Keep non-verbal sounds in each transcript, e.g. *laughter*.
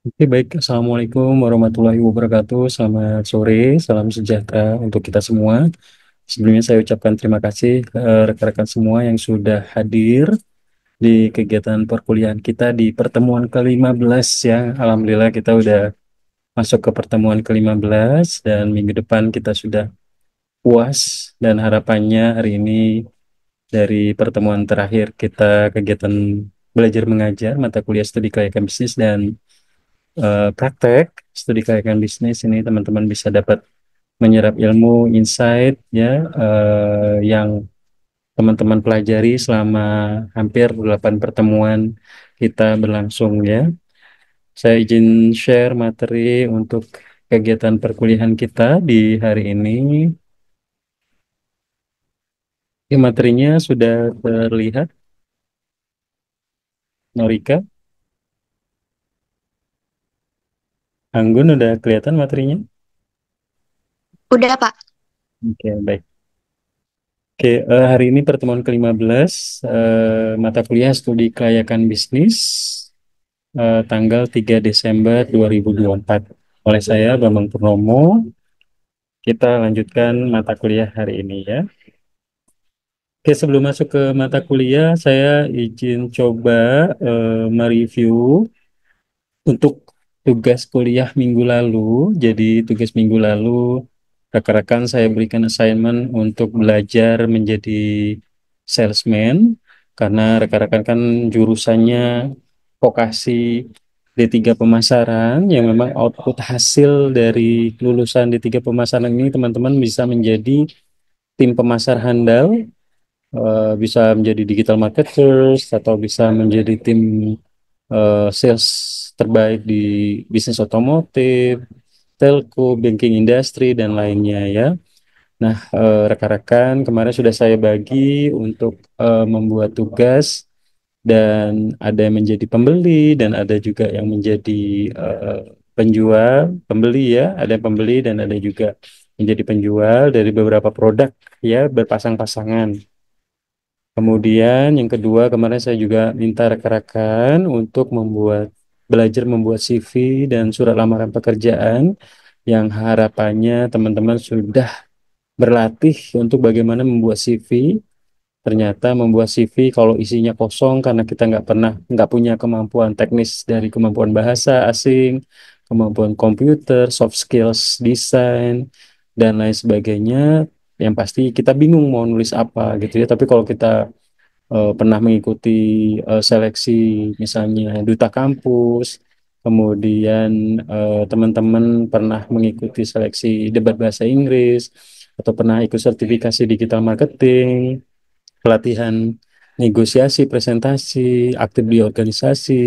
Oke, baik. Assalamualaikum warahmatullahi wabarakatuh. Selamat sore, salam sejahtera untuk kita semua. Sebelumnya saya ucapkan terima kasih rekan eh, rekan-rekan semua yang sudah hadir di kegiatan perkuliahan kita di pertemuan ke-15 ya. Alhamdulillah kita sudah masuk ke pertemuan ke-15 dan minggu depan kita sudah puas dan harapannya hari ini dari pertemuan terakhir kita kegiatan belajar mengajar mata kuliah studi kelayakan bisnis dan uh, praktek studi kelayakan bisnis ini teman-teman bisa dapat menyerap ilmu insight ya uh, yang teman-teman pelajari selama hampir 8 pertemuan kita berlangsung ya. Saya izin share materi untuk kegiatan perkuliahan kita di hari ini. Ini materinya sudah terlihat. Norika. Anggun udah kelihatan materinya? Udah, Pak. Oke, okay, baik. Oke, okay, uh, eh, hari ini pertemuan ke-15, uh, eh, mata kuliah studi kelayakan bisnis, uh, tanggal 3 Desember 2024. Oleh saya, Bambang Purnomo, kita lanjutkan mata kuliah hari ini ya. Oke, sebelum masuk ke mata kuliah, saya izin coba uh, mereview untuk tugas kuliah minggu lalu. Jadi tugas minggu lalu rekan-rekan saya berikan assignment untuk belajar menjadi salesman karena rekan-rekan kan jurusannya vokasi D3 pemasaran yang memang output hasil dari lulusan D3 pemasaran ini teman-teman bisa menjadi tim pemasar handal uh, bisa menjadi digital marketers atau bisa menjadi tim uh, sales terbaik di bisnis otomotif, telco, banking industri, dan lainnya ya. Nah, eh, rekan-rekan, kemarin sudah saya bagi untuk uh, membuat tugas dan ada yang menjadi pembeli dan ada juga yang menjadi uh, penjual, pembeli ya, ada yang pembeli dan ada juga menjadi penjual dari beberapa produk ya berpasang-pasangan. Kemudian yang kedua kemarin saya juga minta rekan-rekan untuk membuat belajar membuat CV dan surat lamaran pekerjaan yang harapannya teman-teman sudah berlatih untuk bagaimana membuat CV. Ternyata membuat CV kalau isinya kosong karena kita nggak pernah nggak punya kemampuan teknis dari kemampuan bahasa asing, kemampuan komputer, soft skills, desain dan lain sebagainya. Yang pasti kita bingung mau nulis apa gitu ya. Tapi kalau kita uh, pernah mengikuti uh, seleksi misalnya duta kampus, kemudian uh, teman-teman pernah mengikuti seleksi debat bahasa Inggris atau pernah ikut sertifikasi digital marketing, pelatihan negosiasi, presentasi, aktif di organisasi,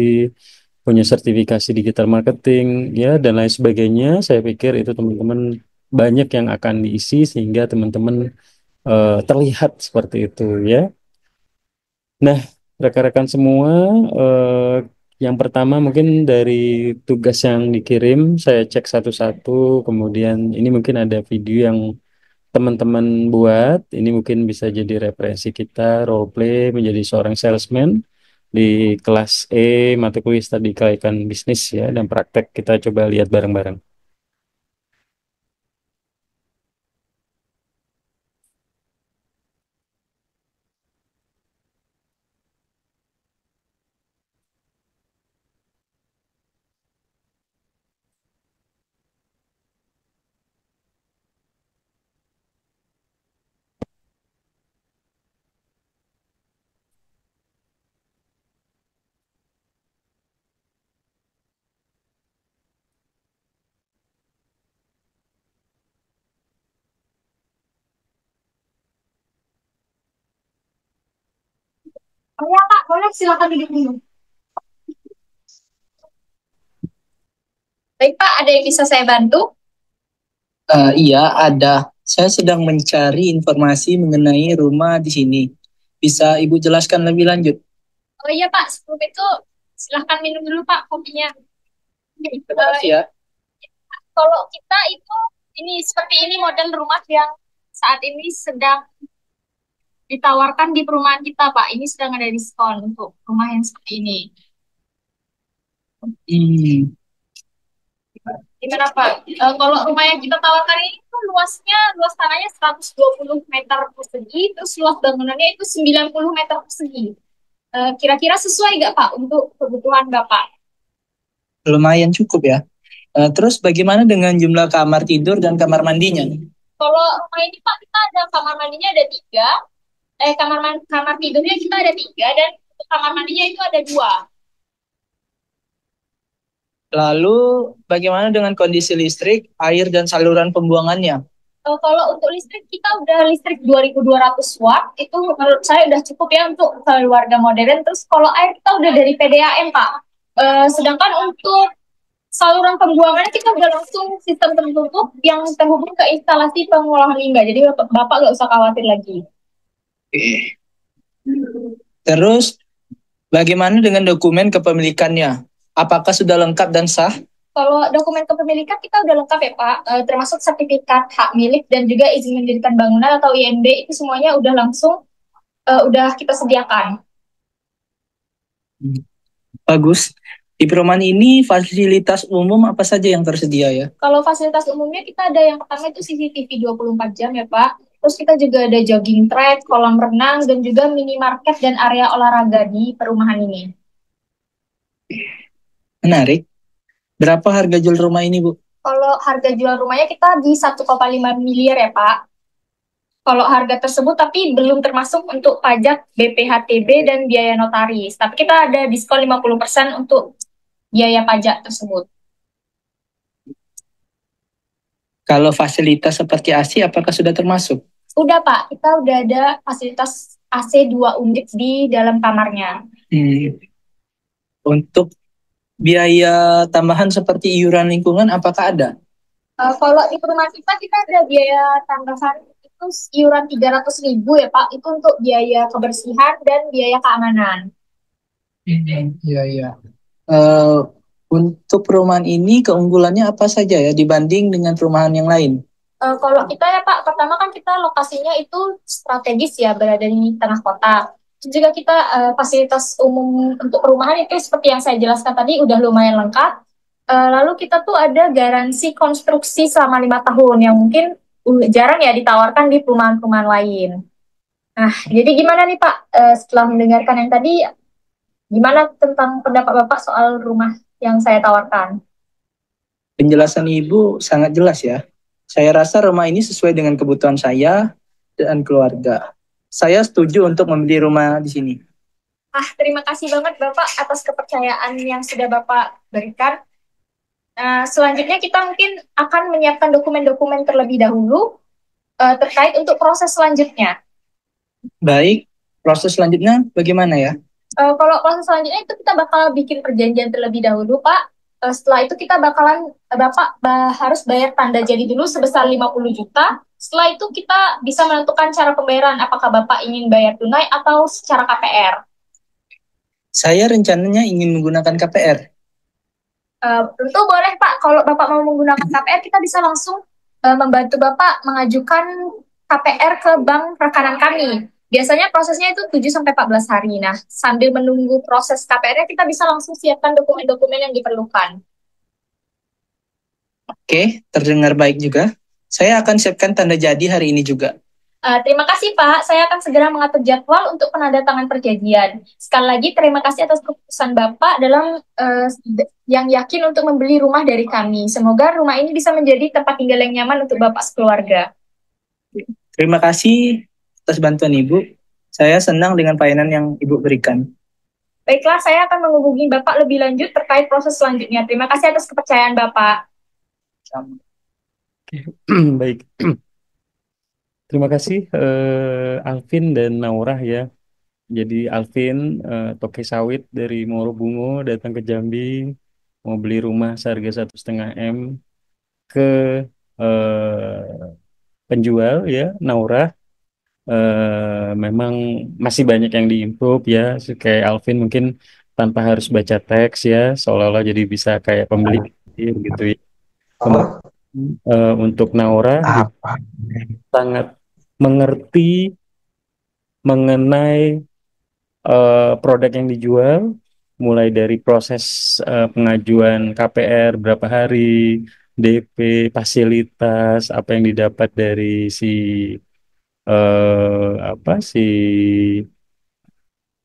punya sertifikasi digital marketing ya dan lain sebagainya. Saya pikir itu teman-teman banyak yang akan diisi sehingga teman-teman uh, terlihat seperti itu ya. Nah, rekan-rekan semua, eh, yang pertama mungkin dari tugas yang dikirim saya cek satu-satu, kemudian ini mungkin ada video yang teman-teman buat, ini mungkin bisa jadi referensi kita role play menjadi seorang salesman di kelas E mata kuliah tadi kelaikan bisnis ya dan praktek kita coba lihat bareng-bareng. silakan duduk dulu. Baik Pak, ada yang bisa saya bantu? Uh, iya, ada. Saya sedang mencari informasi mengenai rumah di sini. Bisa Ibu jelaskan lebih lanjut? Oh iya Pak, sebelum itu silahkan minum dulu Pak kopinya. Iya, terima kasih ya. Kalau kita itu ini seperti ini model rumah yang saat ini sedang ditawarkan di perumahan kita, Pak. Ini sedang ada diskon untuk rumah yang seperti ini. Hmm. Gimana Pak? E, kalau rumah yang kita tawarkan ini tuh luasnya, luas tanahnya 120 meter persegi, terus luas bangunannya itu 90 meter persegi. kira eh, kira-kira sesuai nggak Pak untuk kebutuhan Bapak? Lumayan cukup ya. E, terus bagaimana dengan jumlah kamar tidur dan kamar mandinya? Kalau rumah ini Pak kita ada kamar mandinya ada tiga, eh kamar kamar tidurnya kita ada tiga dan untuk kamar mandinya itu ada dua. Lalu bagaimana dengan kondisi listrik, air dan saluran pembuangannya? Uh, kalau untuk listrik kita udah listrik 2200 watt itu menurut saya udah cukup ya untuk keluarga modern. Terus kalau air kita udah dari PDAM pak. Uh, sedangkan untuk saluran pembuangannya kita udah langsung sistem tertutup yang terhubung ke instalasi pengolahan limbah. Jadi bapak nggak usah khawatir lagi. Terus bagaimana dengan dokumen kepemilikannya? Apakah sudah lengkap dan sah? Kalau dokumen kepemilikan kita udah lengkap ya Pak, e, termasuk sertifikat hak milik dan juga izin mendirikan bangunan atau IMB itu semuanya udah langsung e, udah kita sediakan. Bagus. Di perumahan ini fasilitas umum apa saja yang tersedia ya? Kalau fasilitas umumnya kita ada yang pertama itu CCTV 24 jam ya Pak. Terus kita juga ada jogging track, kolam renang, dan juga minimarket dan area olahraga di perumahan ini. Menarik. Berapa harga jual rumah ini, Bu? Kalau harga jual rumahnya kita di 1,5 miliar ya, Pak. Kalau harga tersebut tapi belum termasuk untuk pajak BPHTB dan biaya notaris. Tapi kita ada diskon 50% untuk biaya pajak tersebut. Kalau fasilitas seperti ASI apakah sudah termasuk? Udah Pak, kita udah ada fasilitas AC 2 unit di dalam kamarnya. Hmm. Untuk biaya tambahan seperti iuran lingkungan apakah ada? Uh, kalau di perumahan kita kita ada biaya tambahan itu iuran 300 ribu ya Pak, itu untuk biaya kebersihan dan biaya keamanan. Hmm, iya iya. Uh, untuk perumahan ini keunggulannya apa saja ya dibanding dengan perumahan yang lain? Uh, kalau kita ya Pak, pertama kan kita lokasinya itu strategis ya, berada di tengah kota. Juga kita uh, fasilitas umum untuk perumahan itu seperti yang saya jelaskan tadi udah lumayan lengkap. Uh, lalu kita tuh ada garansi konstruksi selama lima tahun yang mungkin jarang ya ditawarkan di perumahan-perumahan lain. Nah, jadi gimana nih Pak uh, setelah mendengarkan yang tadi, gimana tentang pendapat Bapak soal rumah yang saya tawarkan? Penjelasan Ibu sangat jelas ya saya rasa rumah ini sesuai dengan kebutuhan saya dan keluarga. Saya setuju untuk membeli rumah di sini. Ah, terima kasih banget Bapak atas kepercayaan yang sudah Bapak berikan. Nah, selanjutnya kita mungkin akan menyiapkan dokumen-dokumen terlebih dahulu uh, terkait untuk proses selanjutnya. Baik, proses selanjutnya bagaimana ya? Uh, kalau proses selanjutnya itu kita bakal bikin perjanjian terlebih dahulu, Pak. Eh, setelah itu kita bakalan eh, Bapak harus bayar tanda jadi dulu sebesar 50 juta. Setelah itu kita bisa menentukan cara pembayaran apakah Bapak ingin bayar tunai atau secara KPR. Saya rencananya ingin menggunakan KPR. Uh, eh, itu boleh Pak, kalau Bapak mau menggunakan KPR kita bisa langsung uh, membantu Bapak mengajukan KPR ke bank rekanan kami. Biasanya prosesnya itu 7 sampai 14 hari. Nah, sambil menunggu proses KPR-nya kita bisa langsung siapkan dokumen-dokumen yang diperlukan. Oke, terdengar baik juga. Saya akan siapkan tanda jadi hari ini juga. Uh, terima kasih Pak, saya akan segera mengatur jadwal untuk penandatangan perjanjian. Sekali lagi terima kasih atas keputusan Bapak dalam uh, yang yakin untuk membeli rumah dari kami. Semoga rumah ini bisa menjadi tempat tinggal yang nyaman untuk Bapak sekeluarga. Terima kasih atas bantuan Ibu. Saya senang dengan pelayanan yang Ibu berikan. Baiklah, saya akan menghubungi Bapak lebih lanjut terkait proses selanjutnya. Terima kasih atas kepercayaan Bapak. *clears throat* Baik. *clears throat* Terima kasih uh, Alvin dan Naurah ya. Jadi Alvin uh, toke sawit dari Morobungo datang ke Jambi mau beli rumah seharga satu setengah m ke uh, penjual ya Naurah Eh, memang masih banyak yang diimprove ya kayak Alvin mungkin tanpa harus baca teks ya seolah-olah jadi bisa kayak pembeli ah. gitu ya uh, untuk Naura Apa? Ah. sangat mengerti mengenai uh, produk yang dijual mulai dari proses uh, pengajuan KPR berapa hari DP fasilitas apa yang didapat dari si eh, apa sih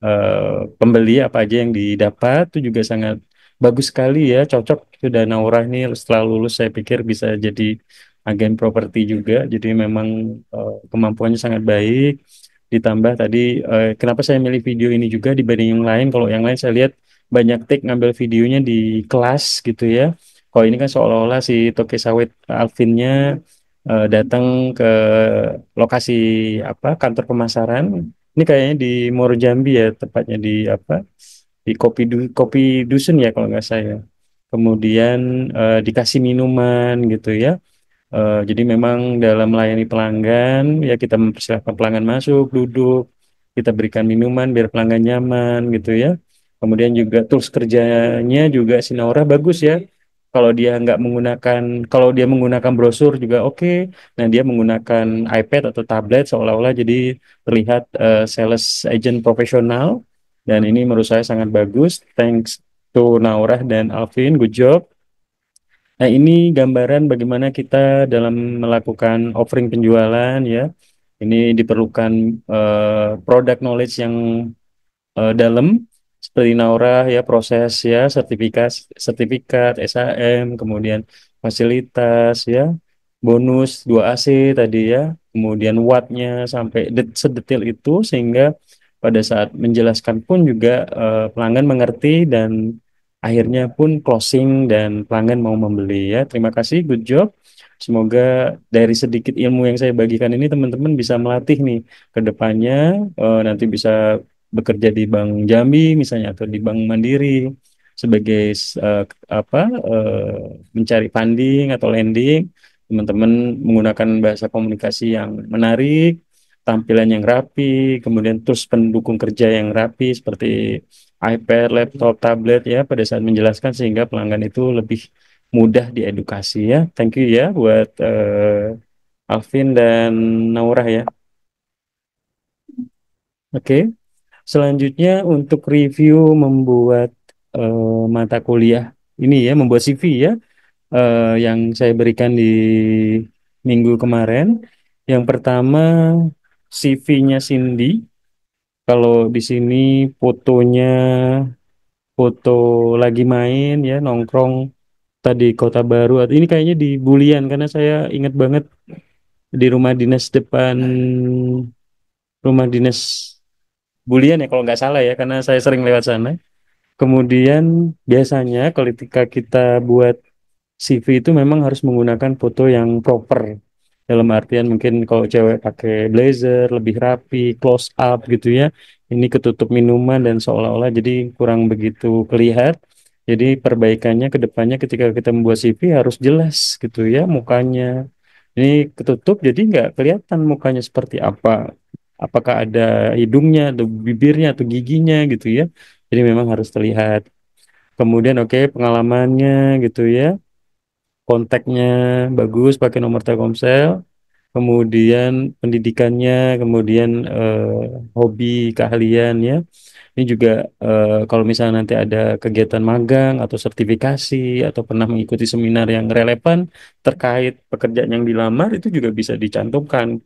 eh, pembeli apa aja yang didapat itu juga sangat bagus sekali ya cocok sudah Naura ini setelah lulus saya pikir bisa jadi agen properti juga jadi memang uh, kemampuannya sangat baik ditambah tadi uh, kenapa saya milih video ini juga dibanding yang lain kalau yang lain saya lihat banyak tik ngambil videonya di kelas gitu ya kalau ini kan seolah-olah si Toke Sawit Alvinnya uh, datang ke lokasi apa kantor pemasaran ini kayaknya di Moro Jambi ya tepatnya di apa di kopi du, kopi dusun ya kalau nggak saya kemudian uh, dikasih minuman gitu ya uh, jadi memang dalam melayani pelanggan ya kita mempersilahkan pelanggan masuk duduk kita berikan minuman biar pelanggan nyaman gitu ya kemudian juga tools kerjanya juga sinora bagus ya kalau dia nggak menggunakan kalau dia menggunakan brosur juga oke okay. nah dia menggunakan iPad atau tablet seolah-olah jadi terlihat uh, sales agent profesional dan ini menurut saya sangat bagus thanks to Naurah dan Alvin good job nah ini gambaran bagaimana kita dalam melakukan offering penjualan ya ini diperlukan uh, product knowledge yang uh, dalam seperti Naura ya proses ya sertifikat sertifikat SAM kemudian fasilitas ya bonus 2 AC tadi ya kemudian wattnya sampai det sedetil itu sehingga pada saat menjelaskan pun juga eh, pelanggan mengerti dan akhirnya pun closing dan pelanggan mau membeli ya terima kasih good job Semoga dari sedikit ilmu yang saya bagikan ini teman-teman bisa melatih nih ke depannya eh, nanti bisa bekerja di Bank Jambi misalnya atau di Bank Mandiri sebagai uh, apa uh, mencari funding atau lending teman-teman menggunakan bahasa komunikasi yang menarik tampilan yang rapi kemudian terus pendukung kerja yang rapi seperti iPad, laptop, tablet ya pada saat menjelaskan sehingga pelanggan itu lebih mudah diedukasi ya. Thank you ya buat uh, Alvin dan Naurah ya. Oke. Okay. Selanjutnya untuk review membuat uh, mata kuliah ini ya, membuat CV ya, uh, yang saya berikan di minggu kemarin. Yang pertama CV-nya Cindy. Kalau di sini fotonya foto lagi main ya nongkrong tadi Kota Baru. Ini kayaknya di Bulian karena saya ingat banget di rumah dinas depan rumah dinas Bulian ya kalau nggak salah ya karena saya sering lewat sana. Kemudian biasanya ketika kita buat CV itu memang harus menggunakan foto yang proper. Dalam artian mungkin kalau cewek pakai blazer, lebih rapi, close up gitu ya. Ini ketutup minuman dan seolah-olah jadi kurang begitu kelihat. Jadi perbaikannya ke depannya ketika kita membuat CV harus jelas gitu ya mukanya. Ini ketutup jadi nggak kelihatan mukanya seperti apa apakah ada hidungnya atau bibirnya atau giginya gitu ya jadi memang harus terlihat kemudian oke okay, pengalamannya gitu ya kontaknya bagus pakai nomor Telkomsel kemudian pendidikannya kemudian eh, hobi keahlian ya ini juga eh, kalau misalnya nanti ada kegiatan magang atau sertifikasi atau pernah mengikuti seminar yang relevan terkait pekerjaan yang dilamar itu juga bisa dicantumkan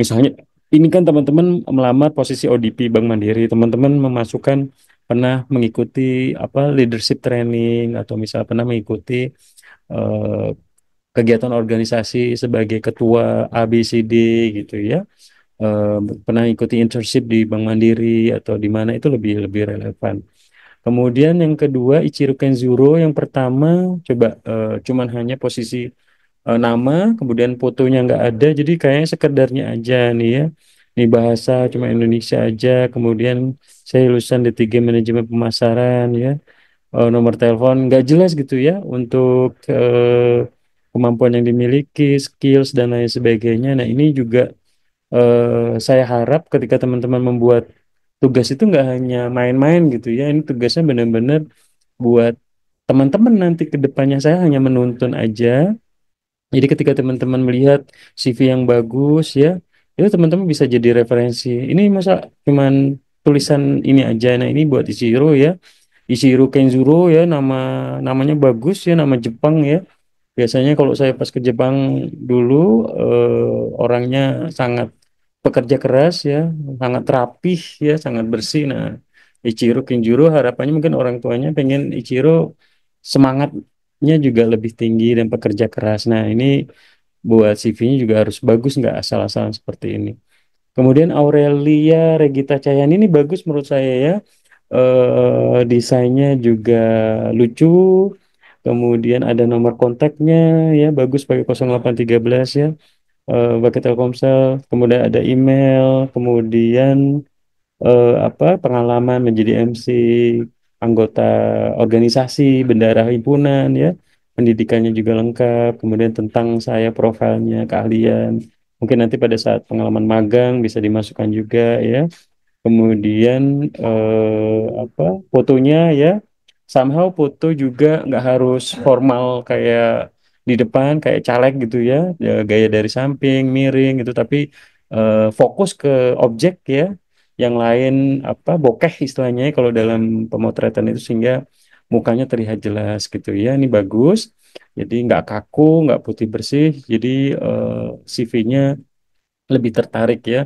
misalnya ini kan teman-teman melamar posisi ODP Bank Mandiri, teman-teman memasukkan pernah mengikuti apa leadership training atau misal pernah mengikuti uh, kegiatan organisasi sebagai ketua ABCD gitu ya. Uh, pernah ikuti internship di Bank Mandiri atau di mana itu lebih lebih relevan. Kemudian yang kedua Ichiro Kenzuro yang pertama coba uh, cuman hanya posisi uh, nama, kemudian fotonya nggak ada, jadi kayaknya sekedarnya aja nih ya. Ini bahasa cuma Indonesia aja, kemudian saya lulusan D3 manajemen pemasaran ya. Uh, nomor telepon nggak jelas gitu ya untuk uh, kemampuan yang dimiliki, skills dan lain sebagainya. Nah, ini juga uh, saya harap ketika teman-teman membuat tugas itu nggak hanya main-main gitu ya. Ini tugasnya benar-benar buat teman-teman nanti kedepannya saya hanya menuntun aja jadi ketika teman-teman melihat CV yang bagus ya, itu teman-teman bisa jadi referensi. Ini masa cuman tulisan ini aja. Nah, ini buat Ishiro ya. Ishiro Kenzuro ya nama namanya bagus ya nama Jepang ya. Biasanya kalau saya pas ke Jepang dulu eh, orangnya sangat pekerja keras ya, sangat rapih ya, sangat bersih. Nah, Ichiro Kenjuro harapannya mungkin orang tuanya pengen Ichiro semangat nya juga lebih tinggi dan pekerja keras. Nah, ini buat CV-nya juga harus bagus nggak asal-asalan seperti ini. Kemudian Aurelia Regita Cahyani ini bagus menurut saya ya. E, desainnya juga lucu. Kemudian ada nomor kontaknya ya bagus pakai 0813 ya. E, pakai Telkomsel, kemudian ada email, kemudian e, apa pengalaman menjadi MC, anggota organisasi bendara himpunan ya pendidikannya juga lengkap kemudian tentang saya profilnya keahlian mungkin nanti pada saat pengalaman magang bisa dimasukkan juga ya kemudian eh, apa fotonya ya somehow foto juga nggak harus formal kayak di depan kayak caleg gitu ya, ya gaya dari samping miring gitu tapi eh, fokus ke objek ya yang lain apa bokeh istilahnya ya, kalau dalam pemotretan itu sehingga mukanya terlihat jelas gitu ya ini bagus jadi nggak kaku nggak putih bersih jadi eh, CV-nya lebih tertarik ya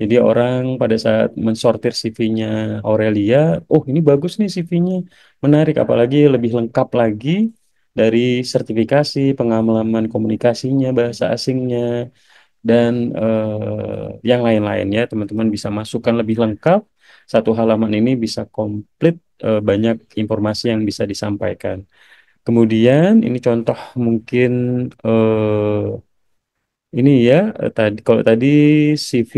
jadi orang pada saat mensortir CV-nya Aurelia oh ini bagus nih CV-nya menarik apalagi lebih lengkap lagi dari sertifikasi pengalaman komunikasinya bahasa asingnya dan uh, yang lain lain ya teman-teman bisa masukkan lebih lengkap satu halaman ini bisa komplit uh, banyak informasi yang bisa disampaikan kemudian ini contoh mungkin uh, ini ya tadi kalau tadi CV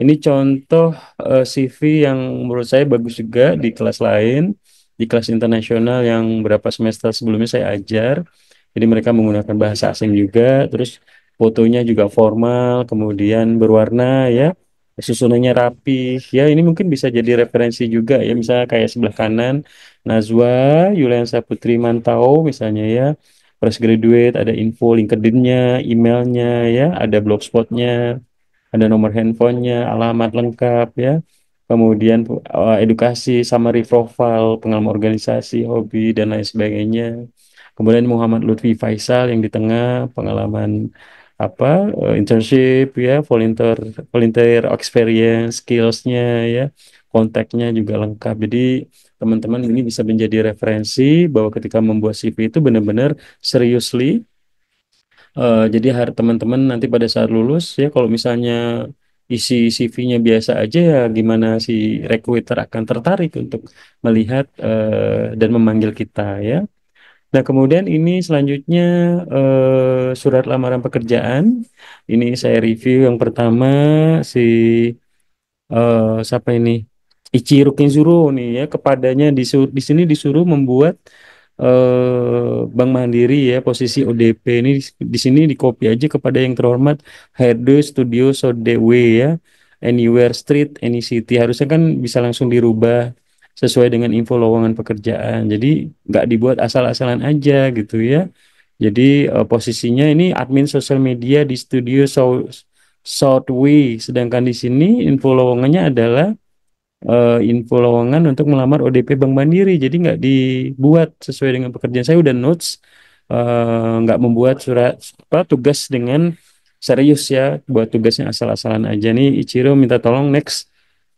ini contoh uh, CV yang menurut saya bagus juga di kelas lain, di kelas internasional yang berapa semester sebelumnya saya ajar. Jadi mereka menggunakan bahasa asing juga, terus fotonya juga formal, kemudian berwarna ya, susunannya rapi. Ya, ini mungkin bisa jadi referensi juga ya, misalnya kayak sebelah kanan Nazwa Yuliansa Putri Mantau misalnya ya. Fresh graduate, ada info LinkedIn-nya, emailnya ya, ada blogspot-nya, ada nomor handphonenya, alamat lengkap ya kemudian eh, edukasi, summary profile, pengalaman organisasi, hobi dan lain sebagainya. Kemudian Muhammad Lutfi Faisal yang di tengah pengalaman apa eh, internship ya volunteer volunteer experience skillsnya ya kontaknya juga lengkap jadi teman-teman ini bisa menjadi referensi bahwa ketika membuat CV itu benar-benar seriously uh, jadi teman-teman nanti pada saat lulus ya kalau misalnya isi CV-nya biasa aja ya gimana si recruiter akan tertarik untuk melihat uh, dan memanggil kita ya Nah, kemudian ini selanjutnya eh, surat lamaran pekerjaan. Ini saya review yang pertama si eh, siapa ini? Ichiro Kinzuro nih ya, kepadanya disuruh di sini disuruh membuat eh, Bank Mandiri ya posisi ODP ini di sini dikopi aja kepada yang terhormat Herdo Studio Sodewe ya. Anywhere Street, Any City harusnya kan bisa langsung dirubah sesuai dengan info lowongan pekerjaan. Jadi nggak dibuat asal-asalan aja gitu ya. Jadi uh, posisinya ini admin sosial media di studio Southway. Sedangkan di sini info lowongannya adalah uh, info lowongan untuk melamar ODP Bank Mandiri. Jadi nggak dibuat sesuai dengan pekerjaan. Saya udah notes uh, membuat surat apa tugas dengan serius ya buat tugasnya asal-asalan aja nih Ichiro minta tolong next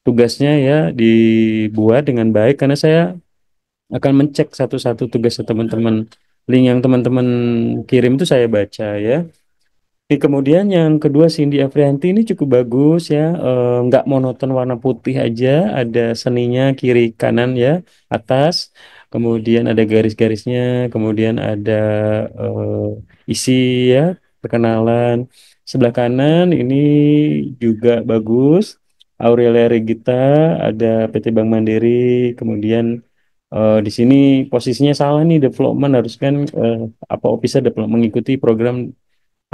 tugasnya ya dibuat dengan baik karena saya akan mencek satu-satu tugas teman-teman link yang teman-teman kirim itu saya baca ya di kemudian yang kedua Cindy Afrianti ini cukup bagus ya eh, nggak e, monoton warna putih aja ada seninya kiri kanan ya atas kemudian ada garis-garisnya kemudian ada e, isi ya perkenalan sebelah kanan ini juga bagus Aurelia Regita, ada PT Bank Mandiri, kemudian uh, di sini posisinya salah nih development harus kan uh, apa officer development mengikuti program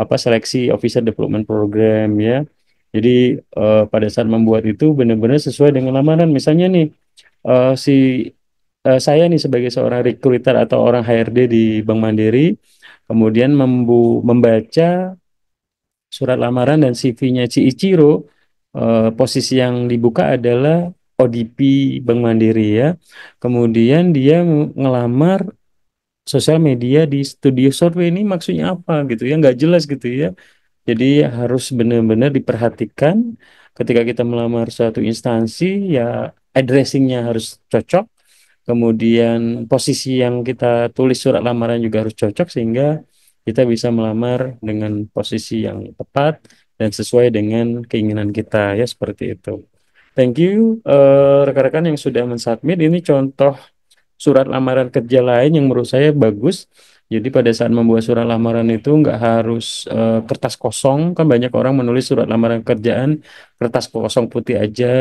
apa seleksi officer development program ya. Jadi uh, pada saat membuat itu benar-benar sesuai dengan lamaran. Misalnya nih uh, si uh, saya nih sebagai seorang recruiter atau orang HRD di Bank Mandiri kemudian membu membaca surat lamaran dan CV-nya Ci Ichiro Eh, posisi yang dibuka adalah ODP Bank Mandiri ya. Kemudian dia ngelamar sosial media di studio survei ini maksudnya apa gitu ya nggak jelas gitu ya jadi harus benar-benar diperhatikan ketika kita melamar suatu instansi ya addressingnya harus cocok kemudian posisi yang kita tulis surat lamaran juga harus cocok sehingga kita bisa melamar dengan posisi yang tepat dan sesuai dengan keinginan kita ya seperti itu. Thank you eh, rekan-rekan uh, yang sudah mensubmit ini contoh surat lamaran kerja lain yang menurut saya bagus. Jadi pada saat membuat surat lamaran itu nggak harus uh, kertas kosong kan banyak orang menulis surat lamaran kerjaan kertas kosong putih aja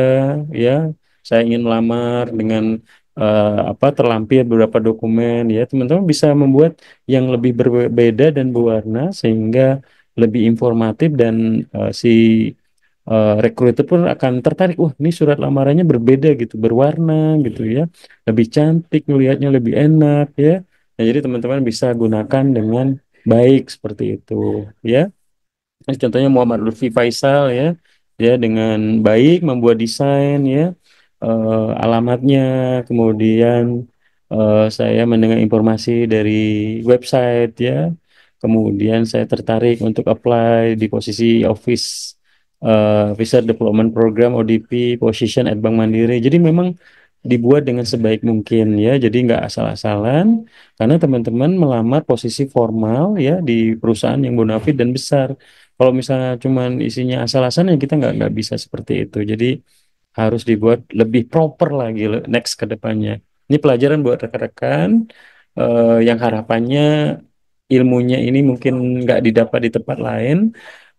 ya. Saya ingin melamar dengan uh, apa terlampir beberapa dokumen ya. Teman-teman bisa membuat yang lebih berbeda dan berwarna sehingga lebih informatif dan uh, si uh, rekruter pun akan tertarik wah ini surat lamarannya berbeda gitu berwarna gitu iya. ya lebih cantik melihatnya lebih enak ya nah, jadi teman-teman bisa gunakan dengan baik seperti itu ya nah, contohnya Muhammad Lutfi Faisal ya ya dengan baik membuat desain ya uh, alamatnya kemudian uh, saya mendengar informasi dari website ya kemudian saya tertarik untuk apply di posisi office uh, eh, visa Development Program ODP position at Bank Mandiri. Jadi memang dibuat dengan sebaik mungkin ya. Jadi nggak asal-asalan karena teman-teman melamar posisi formal ya di perusahaan yang bonafit dan besar. Kalau misalnya cuman isinya asal-asalan ya kita nggak nggak bisa seperti itu. Jadi harus dibuat lebih proper lagi next ke depannya. Ini pelajaran buat rekan-rekan uh, yang harapannya ilmunya ini mungkin nggak didapat di tempat lain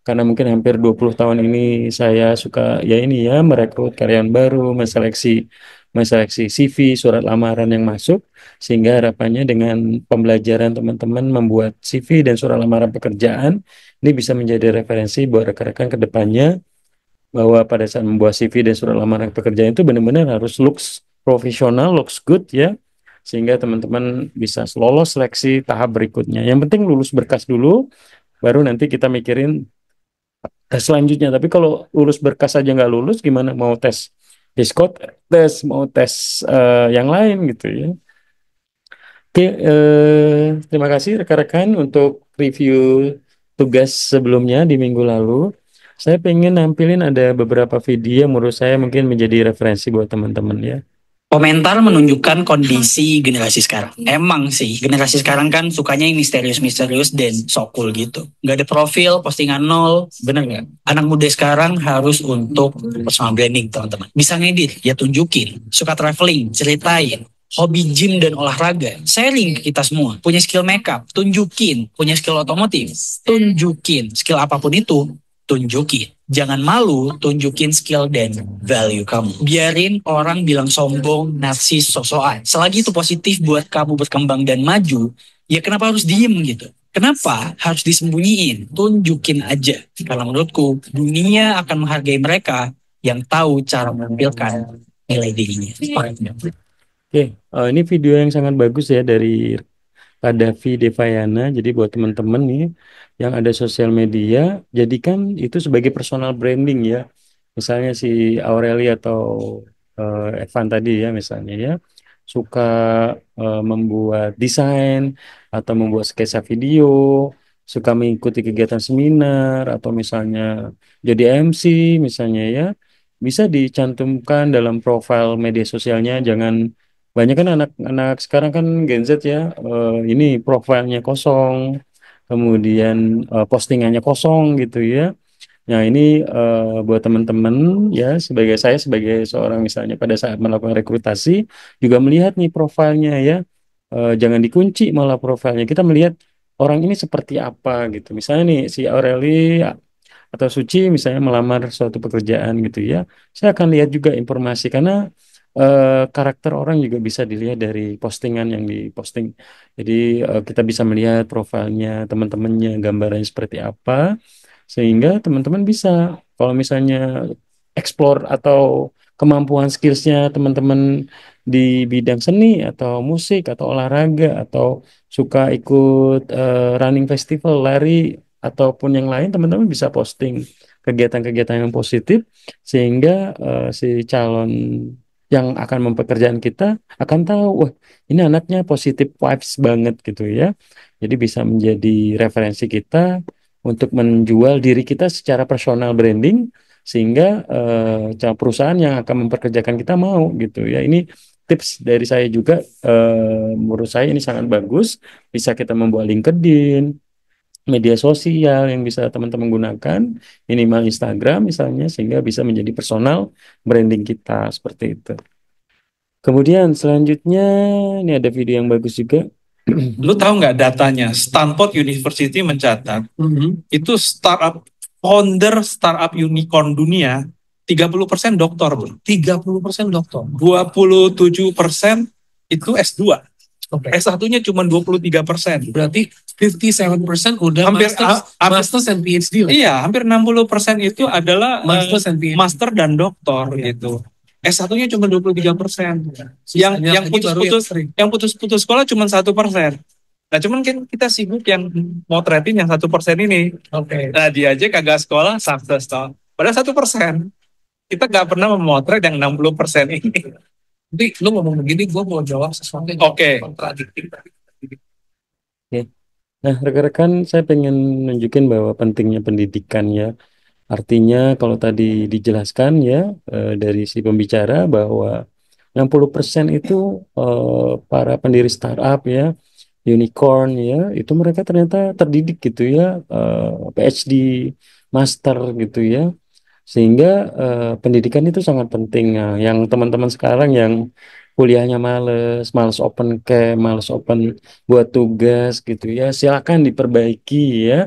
karena mungkin hampir 20 tahun ini saya suka ya ini ya merekrut karyawan baru, menseleksi menseleksi CV, surat lamaran yang masuk sehingga harapannya dengan pembelajaran teman-teman membuat CV dan surat lamaran pekerjaan ini bisa menjadi referensi buat rekan-rekan ke depannya bahwa pada saat membuat CV dan surat lamaran pekerjaan itu benar-benar harus looks profesional, looks good ya sehingga teman-teman bisa lolos seleksi tahap berikutnya. Yang penting lulus berkas dulu, baru nanti kita mikirin tes selanjutnya. Tapi kalau lulus berkas aja nggak lulus, gimana mau tes diskot, tes mau tes uh, yang lain gitu ya. Oke, uh, terima kasih rekan-rekan untuk review tugas sebelumnya di minggu lalu. Saya ingin nampilin ada beberapa video yang menurut saya mungkin menjadi referensi buat teman-teman ya komentar menunjukkan kondisi generasi sekarang. Emang sih, generasi sekarang kan sukanya yang misterius-misterius dan so cool gitu. Gak ada profil, postingan nol, bener gak? Anak muda sekarang harus untuk personal branding, teman-teman. Bisa ngedit, ya tunjukin. Suka traveling, ceritain hobi gym dan olahraga, sharing ke kita semua. Punya skill makeup, tunjukin. Punya skill otomotif, tunjukin. Skill apapun itu, tunjukin. Jangan malu, tunjukin skill dan value kamu. Biarin orang bilang sombong, narsis, sosokan. Selagi itu positif buat kamu berkembang dan maju, ya kenapa harus diem gitu? Kenapa harus disembunyiin? Tunjukin aja. Kalau menurutku, dunia akan menghargai mereka yang tahu cara menampilkan nilai dirinya. Oke, okay. uh, eh, ini video yang sangat bagus ya dari Davi Devayana. Jadi buat teman-teman nih, yang ada sosial media jadikan itu sebagai personal branding ya misalnya si Aureli atau uh, Evan tadi ya misalnya ya suka uh, membuat desain atau membuat sketsa video suka mengikuti kegiatan seminar atau misalnya jadi MC misalnya ya bisa dicantumkan dalam profil media sosialnya jangan banyak kan anak-anak sekarang kan Gen Z ya uh, ini profilnya kosong kemudian uh, postingannya kosong gitu ya. Nah ini uh, buat teman-teman ya sebagai saya sebagai seorang misalnya pada saat melakukan rekrutasi juga melihat nih profilnya ya uh, jangan dikunci malah profilnya kita melihat orang ini seperti apa gitu misalnya nih si Aureli atau Suci misalnya melamar suatu pekerjaan gitu ya saya akan lihat juga informasi karena uh, karakter orang juga bisa dilihat dari postingan yang diposting. Jadi uh, kita bisa melihat profilnya teman-temannya, gambarannya seperti apa, sehingga teman-teman bisa kalau misalnya explore atau kemampuan skillsnya teman-teman di bidang seni atau musik atau olahraga atau suka ikut uh, running festival lari ataupun yang lain teman-teman bisa posting kegiatan-kegiatan yang positif sehingga uh, si calon yang akan mempekerjakan kita akan tahu wah ini anaknya positif vibes banget gitu ya jadi bisa menjadi referensi kita untuk menjual diri kita secara personal branding sehingga uh, perusahaan yang akan memperkerjakan kita mau gitu ya ini tips dari saya juga uh, menurut saya ini sangat bagus bisa kita membuat LinkedIn media sosial yang bisa teman-teman gunakan minimal Instagram misalnya sehingga bisa menjadi personal branding kita seperti itu. Kemudian selanjutnya ini ada video yang bagus juga. *clears throat* Lu tahu nggak datanya Stanford University mencatat mm -hmm. itu startup founder startup unicorn dunia 30% doktor, 30% doktor. 27% itu S2. Okay. S1-nya cuma 23 persen. Berarti 57 persen udah hampir, master a, and PhD. Lah. Iya, hampir 60 persen itu adalah eh, master, and PhD. master dan doktor iya. gitu. gitu. S1-nya cuma 23 persen. Yang yang putus-putus yang putus-putus sekolah cuma satu persen. Nah, cuman kan kita sibuk yang mau trading yang satu persen ini. Oke. Okay. Nah, dia aja kagak sekolah sukses toh. Padahal satu persen. Kita gak pernah memotret yang 60 persen ini. Jadi lu ngomong begini, gue mau jawab sesuatu yang okay. kontradiktif. Okay. Nah, rekan-rekan, saya pengen nunjukin bahwa pentingnya pendidikan ya. Artinya kalau tadi dijelaskan ya eh, dari si pembicara bahwa 60% itu eh, para pendiri startup ya, unicorn ya, itu mereka ternyata terdidik gitu ya, eh, PhD, master gitu ya sehingga uh, pendidikan itu sangat penting nah, yang teman-teman sekarang yang kuliahnya males males open camp males open buat tugas gitu ya silakan diperbaiki ya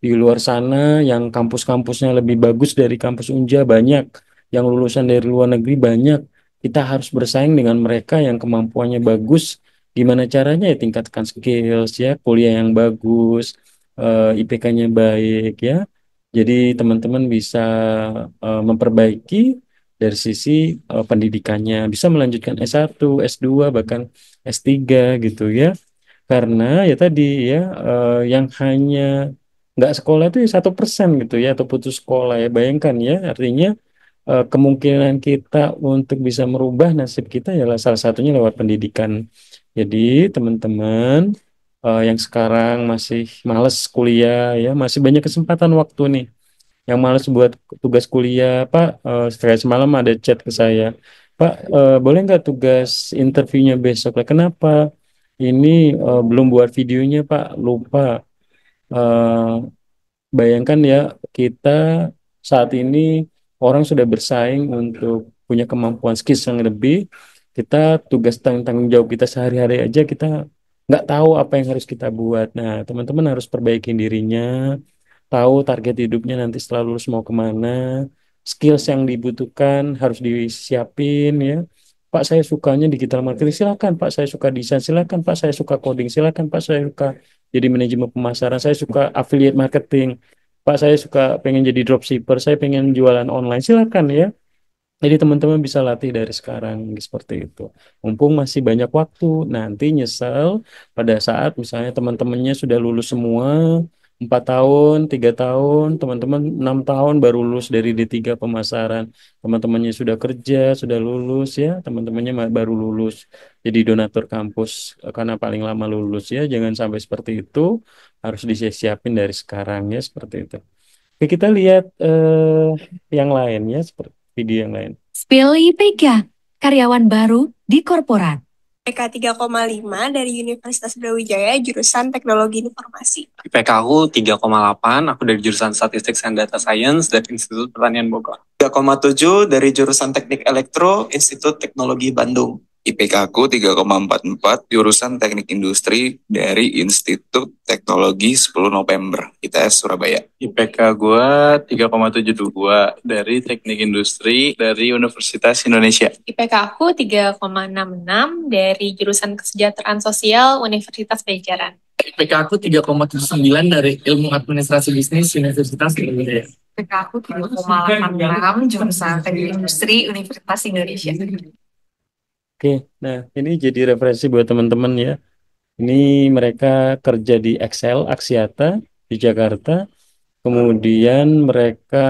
di luar sana yang kampus-kampusnya lebih bagus dari kampus Unja banyak yang lulusan dari luar negeri banyak kita harus bersaing dengan mereka yang kemampuannya bagus gimana caranya ya tingkatkan skills ya kuliah yang bagus uh, eh, IPK-nya baik ya jadi teman-teman bisa uh, memperbaiki dari sisi uh, pendidikannya, bisa melanjutkan S1, S2 bahkan S3 gitu ya. Karena ya tadi ya uh, yang hanya nggak sekolah itu ya satu persen gitu ya atau putus sekolah ya bayangkan ya artinya uh, kemungkinan kita untuk bisa merubah nasib kita ialah salah satunya lewat pendidikan. Jadi teman-teman uh, yang sekarang masih males kuliah ya masih banyak kesempatan waktu nih yang males buat tugas kuliah Pak uh, stres malam ada chat ke saya Pak uh, boleh nggak tugas interviewnya besok lah kenapa ini uh, belum buat videonya Pak lupa uh, bayangkan ya kita saat ini orang sudah bersaing untuk punya kemampuan skills yang lebih kita tugas tanggung jawab kita sehari-hari aja kita nggak tahu apa yang harus kita buat. Nah, teman-teman harus perbaikin dirinya, tahu target hidupnya nanti setelah lulus mau kemana, skills yang dibutuhkan harus disiapin ya. Pak saya sukanya digital marketing silakan Pak saya suka desain silakan Pak saya suka coding silakan Pak saya suka jadi manajemen pemasaran saya suka affiliate marketing Pak saya suka pengen jadi dropshipper saya pengen jualan online silakan ya jadi teman-teman bisa latih dari sekarang seperti itu. Mumpung masih banyak waktu, nanti nyesel pada saat misalnya teman-temannya sudah lulus semua, 4 tahun, 3 tahun, teman-teman 6 tahun baru lulus dari D3 pemasaran. Teman-temannya sudah kerja, sudah lulus ya, teman-temannya baru lulus jadi donatur kampus eh, karena paling lama lulus ya. Jangan sampai seperti itu, harus disiapin dari sekarang ya seperti itu. Oke, kita lihat eh, yang lainnya seperti video yang lain. Spill IPK, karyawan baru di korporat. IPK 3,5 dari Universitas Brawijaya jurusan Teknologi Informasi. IPK aku 3,8, aku dari jurusan Statistik and Data Science dari Institut Pertanian Bogor. 3,7 dari jurusan Teknik Elektro, Institut Teknologi Bandung. IPK aku 3,44 jurusan Teknik Industri dari Institut Teknologi 10 November ITS Surabaya. IPK gua 3,72 dari Teknik Industri dari Universitas Indonesia. IPK aku 3,66 dari jurusan Kesejahteraan Sosial Universitas Pajajaran. IPK aku 3,79 dari Ilmu Administrasi Bisnis Universitas Indonesia. IPK aku 3,86 jurusan Teknik Industri Universitas Indonesia. Oke, nah ini jadi referensi buat teman-teman ya. Ini mereka kerja di Excel Aksiata di Jakarta. Kemudian mereka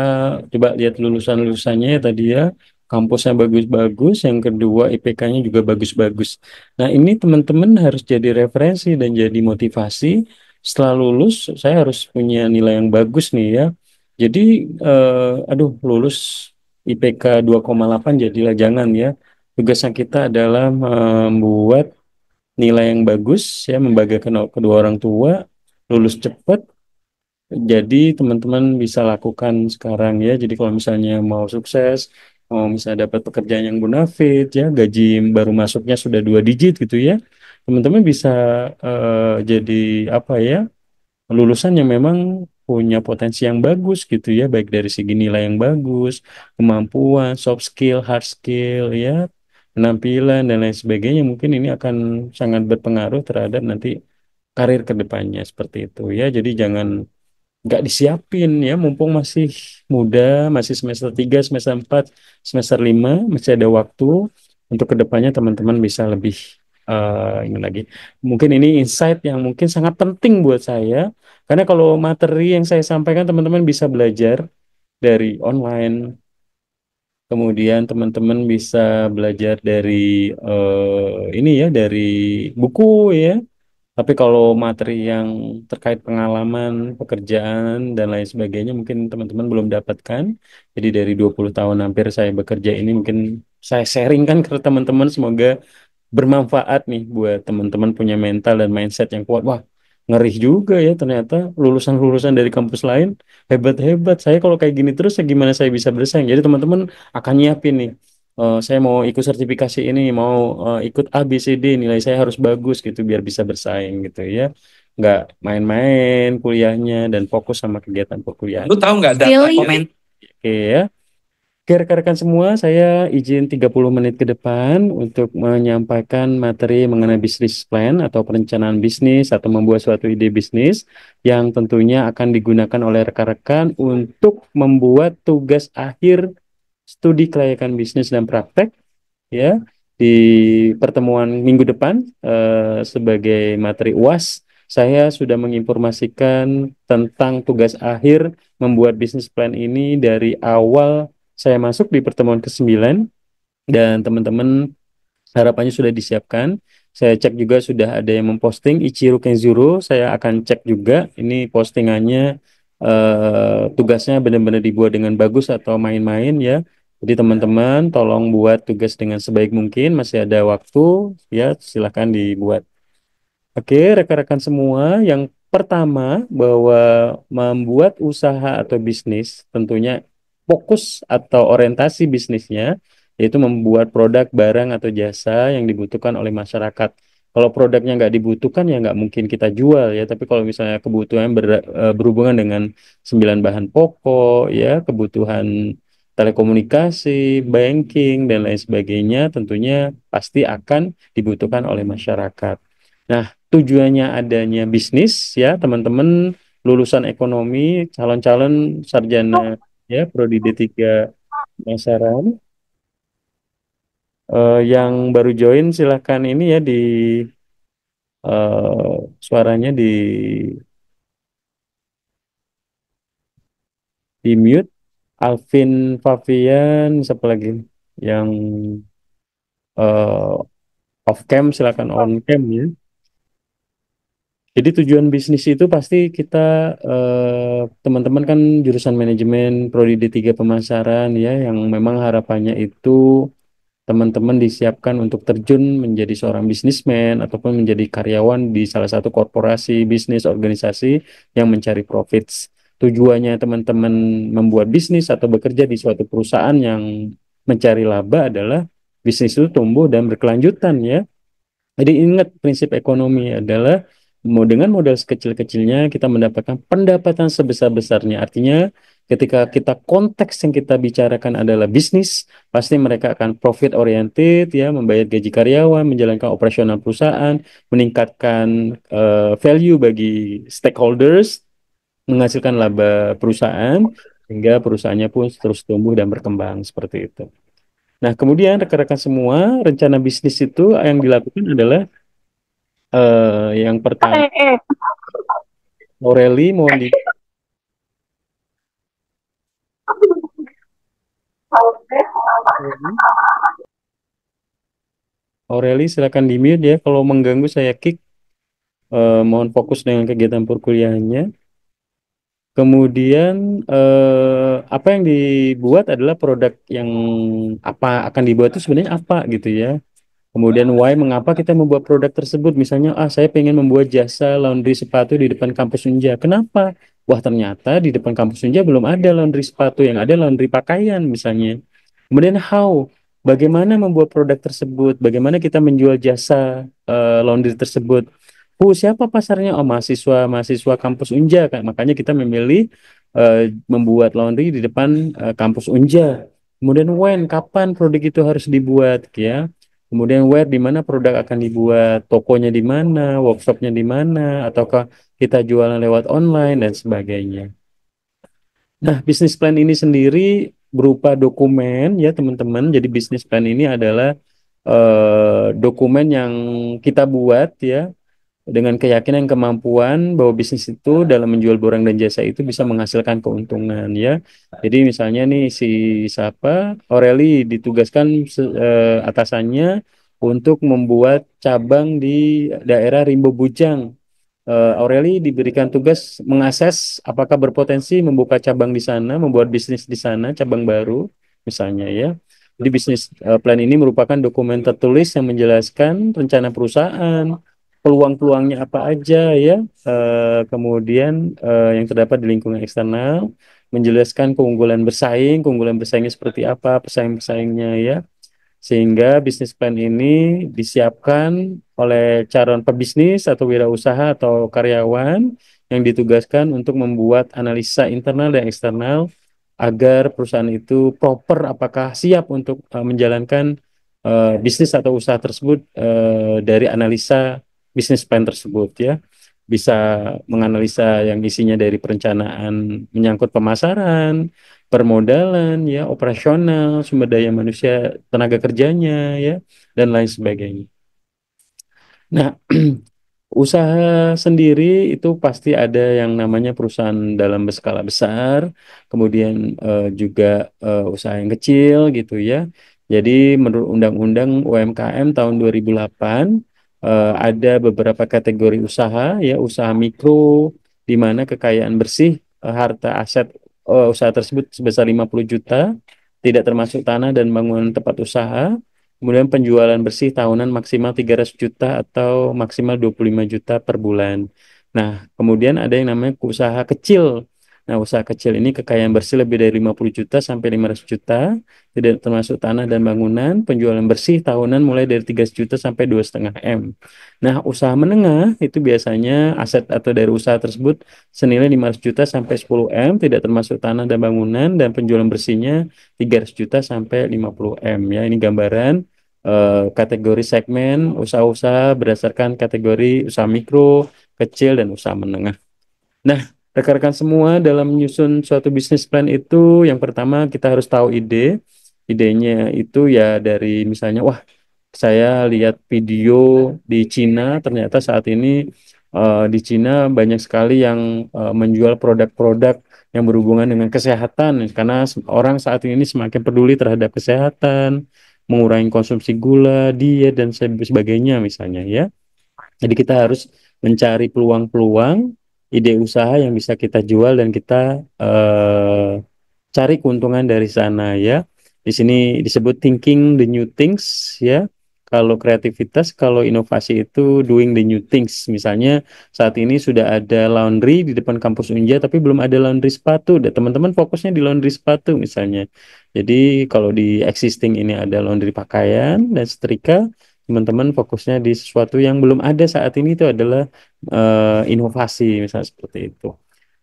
coba lihat lulusan-lulusannya ya tadi ya. Kampusnya bagus-bagus, yang kedua IPK-nya juga bagus-bagus. Nah ini teman-teman harus jadi referensi dan jadi motivasi. Setelah lulus, saya harus punya nilai yang bagus nih ya. Jadi, eh, aduh lulus IPK 2,8 jadilah jangan ya tugasnya kita adalah membuat nilai yang bagus ya membanggakan kedua orang tua lulus cepat jadi teman-teman bisa lakukan sekarang ya jadi kalau misalnya mau sukses mau bisa dapat pekerjaan yang bonafit ya gaji baru masuknya sudah dua digit gitu ya teman-teman bisa uh, jadi apa ya lulusan yang memang punya potensi yang bagus gitu ya baik dari segi nilai yang bagus kemampuan soft skill hard skill ya penampilan dan lain sebagainya mungkin ini akan sangat berpengaruh terhadap nanti karir kedepannya seperti itu ya jadi jangan nggak disiapin ya mumpung masih muda masih semester 3 semester 4 semester 5 masih ada waktu untuk kedepannya teman-teman bisa lebih uh, ini lagi mungkin ini insight yang mungkin sangat penting buat saya karena kalau materi yang saya sampaikan teman-teman bisa belajar dari online Kemudian teman-teman bisa belajar dari uh, ini ya dari buku ya. Tapi kalau materi yang terkait pengalaman, pekerjaan dan lain sebagainya mungkin teman-teman belum dapatkan. Jadi dari 20 tahun hampir saya bekerja ini mungkin saya sharingkan ke teman-teman semoga bermanfaat nih buat teman-teman punya mental dan mindset yang kuat. Wah, ngeri juga ya ternyata lulusan-lulusan dari kampus lain hebat-hebat. Saya kalau kayak gini terus ya gimana saya bisa bersaing? Jadi teman-teman akan nyiapin nih uh, saya mau ikut sertifikasi ini, mau uh, ikut A B C D, nilai saya harus bagus gitu biar bisa bersaing gitu ya. Nggak main-main kuliahnya dan fokus sama kegiatan perkuliahan. Lu tahu nggak data komen? Oke okay, ya. Oke rekan-rekan semua, saya izin 30 menit ke depan untuk menyampaikan materi mengenai bisnis plan atau perencanaan bisnis atau membuat suatu ide bisnis yang tentunya akan digunakan oleh rekan-rekan untuk membuat tugas akhir studi kelayakan bisnis dan praktek ya di pertemuan minggu depan eh, sebagai materi UAS saya sudah menginformasikan tentang tugas akhir membuat bisnis plan ini dari awal saya masuk di pertemuan ke-9 dan teman-teman harapannya sudah disiapkan. Saya cek juga sudah ada yang memposting Ichiro Kenzuro, saya akan cek juga ini postingannya eh, tugasnya benar-benar dibuat dengan bagus atau main-main ya. Jadi teman-teman tolong buat tugas dengan sebaik mungkin, masih ada waktu ya silahkan dibuat. Oke, rekan-rekan semua, yang pertama bahwa membuat usaha atau bisnis tentunya fokus atau orientasi bisnisnya yaitu membuat produk, barang atau jasa yang dibutuhkan oleh masyarakat. Kalau produknya nggak dibutuhkan ya nggak mungkin kita jual ya. Tapi kalau misalnya kebutuhan ber, e, berhubungan dengan sembilan bahan pokok ya, kebutuhan telekomunikasi, banking, dan lain sebagainya tentunya pasti akan dibutuhkan oleh masyarakat. Nah, tujuannya adanya bisnis ya, teman-teman lulusan ekonomi, calon-calon sarjana oh ya prodi D3 Masaran uh, yang baru join silahkan ini ya di uh, suaranya di di mute Alvin Favian siapa lagi yang uh, off cam silakan on cam ya jadi tujuan bisnis itu pasti kita eh, teman-teman eh, kan jurusan manajemen prodi D3 pemasaran ya yang memang harapannya itu teman-teman disiapkan untuk terjun menjadi seorang bisnismen ataupun menjadi karyawan di salah satu korporasi, bisnis, organisasi yang mencari profits. Tujuannya teman-teman membuat bisnis atau bekerja di suatu perusahaan yang mencari laba adalah bisnis itu tumbuh dan berkelanjutan ya. Jadi ingat prinsip ekonomi adalah mau dengan modal sekecil-kecilnya kita mendapatkan pendapatan sebesar-besarnya. Artinya ketika kita konteks yang kita bicarakan adalah bisnis, pasti mereka akan profit oriented ya, membayar gaji karyawan, menjalankan operasional perusahaan, meningkatkan uh, value bagi stakeholders, menghasilkan laba perusahaan sehingga perusahaannya pun terus tumbuh dan berkembang seperti itu. Nah, kemudian rekan-rekan semua, rencana bisnis itu yang dilakukan adalah Uh, yang pertama, eh, eh. Morelli mohon di. Aureli silakan di mute ya kalau mengganggu saya kick. Eh, mohon fokus dengan kegiatan perkuliahannya. Kemudian eh, apa yang dibuat adalah produk yang apa akan dibuat itu sebenarnya apa gitu ya. Kemudian why mengapa kita membuat produk tersebut? Misalnya ah saya pengen membuat jasa laundry sepatu di depan kampus Unja. Kenapa? Wah ternyata di depan kampus Unja belum ada laundry sepatu, yang ada laundry pakaian misalnya. Kemudian how? Bagaimana membuat produk tersebut? Bagaimana kita menjual jasa uh, laundry tersebut? Who siapa pasarnya? Oh mahasiswa mahasiswa kampus Unja. Makanya kita memilih uh, membuat laundry di depan uh, kampus Unja. Kemudian when kapan produk itu harus dibuat ya? kemudian where di mana produk akan dibuat, tokonya di mana, workshopnya di mana, ataukah kita jualan lewat online dan sebagainya. Nah, bisnis plan ini sendiri berupa dokumen ya teman-teman. Jadi bisnis plan ini adalah eh, dokumen yang kita buat ya dengan keyakinan kemampuan bahwa bisnis itu dalam menjual barang dan jasa itu bisa menghasilkan keuntungan ya. Jadi misalnya nih si siapa Aureli ditugaskan uh, atasannya untuk membuat cabang di daerah Rimbo Bujang. Uh, Aureli diberikan tugas mengakses apakah berpotensi membuka cabang di sana, membuat bisnis di sana, cabang baru misalnya ya. Jadi bisnis eh, plan ini merupakan dokumen tertulis yang menjelaskan rencana perusahaan, peluang-peluangnya apa aja ya. Uh, kemudian uh, yang terdapat di lingkungan eksternal menjelaskan keunggulan bersaing, keunggulan bersaingnya seperti apa, pesaing-pesaingnya ya. Sehingga bisnis plan ini disiapkan oleh calon pebisnis atau wirausaha atau karyawan yang ditugaskan untuk membuat analisa internal dan eksternal agar perusahaan itu proper apakah siap untuk uh, menjalankan uh, bisnis atau usaha tersebut uh, dari analisa bisnis plan tersebut ya bisa menganalisa yang isinya dari perencanaan menyangkut pemasaran, permodalan, ya operasional, sumber daya manusia, tenaga kerjanya, ya dan lain sebagainya. Nah, *clears throat* usaha sendiri itu pasti ada yang namanya perusahaan dalam berskala besar, kemudian uh, juga uh, usaha yang kecil gitu ya. Jadi menurut Undang-Undang UMKM tahun 2008 uh, ada beberapa kategori usaha ya usaha mikro di mana kekayaan bersih uh, harta aset uh, usaha tersebut sebesar 50 juta tidak termasuk tanah dan bangunan tempat usaha kemudian penjualan bersih tahunan maksimal 300 juta atau maksimal 25 juta per bulan nah kemudian ada yang namanya usaha kecil Nah, usaha kecil ini kekayaan bersih lebih dari 50 juta sampai 500 juta, tidak termasuk tanah dan bangunan, penjualan bersih tahunan mulai dari 3 juta sampai 2,5 M. Nah, usaha menengah itu biasanya aset atau dari usaha tersebut senilai 500 juta sampai 10 M, tidak termasuk tanah dan bangunan, dan penjualan bersihnya 300 juta sampai 50 M. Ya, ini gambaran eh, kategori segmen usaha-usaha berdasarkan kategori usaha mikro, kecil, dan usaha menengah. Nah, Rekan-rekan semua dalam menyusun suatu bisnis plan itu yang pertama kita harus tahu ide. Idenya itu ya dari misalnya wah saya lihat video di Cina ternyata saat ini uh, di Cina banyak sekali yang uh, menjual produk-produk yang berhubungan dengan kesehatan karena orang saat ini semakin peduli terhadap kesehatan, mengurangi konsumsi gula, diet dan sebagainya misalnya ya. Jadi kita harus mencari peluang-peluang ide usaha yang bisa kita jual dan kita uh, cari keuntungan dari sana ya. Di sini disebut thinking the new things ya. Kalau kreativitas, kalau inovasi itu doing the new things. Misalnya saat ini sudah ada laundry di depan kampus Unja tapi belum ada laundry sepatu. teman-teman fokusnya di laundry sepatu misalnya. Jadi kalau di existing ini ada laundry pakaian dan setrika, teman-teman fokusnya di sesuatu yang belum ada saat ini itu adalah uh, inovasi misalnya seperti itu.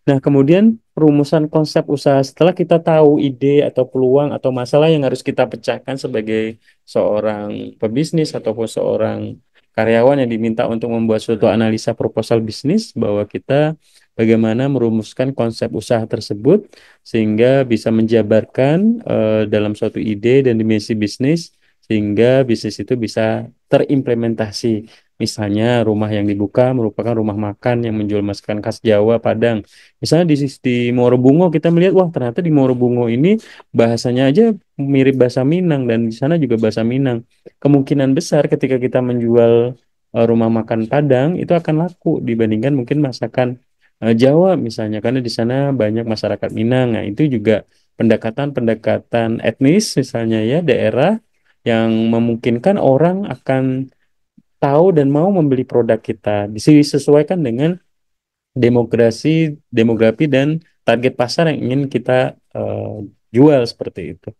Nah, kemudian rumusan konsep usaha setelah kita tahu ide atau peluang atau masalah yang harus kita pecahkan sebagai seorang pebisnis ataupun seorang karyawan yang diminta untuk membuat suatu analisa proposal bisnis bahwa kita bagaimana merumuskan konsep usaha tersebut sehingga bisa menjabarkan uh, dalam suatu ide dan dimensi bisnis sehingga bisnis itu bisa terimplementasi. Misalnya rumah yang dibuka merupakan rumah makan yang menjual masakan khas Jawa, Padang. Misalnya di, di Morobungo kita melihat, wah ternyata di Morobungo ini bahasanya aja mirip bahasa Minang dan di sana juga bahasa Minang. Kemungkinan besar ketika kita menjual e, rumah makan Padang itu akan laku dibandingkan mungkin masakan e, Jawa misalnya karena di sana banyak masyarakat Minang. Nah, itu juga pendekatan-pendekatan etnis misalnya ya daerah yang memungkinkan orang akan tahu dan mau membeli produk kita. Disesuaikan dengan demografi, demografi dan target pasar yang ingin kita uh, jual seperti itu.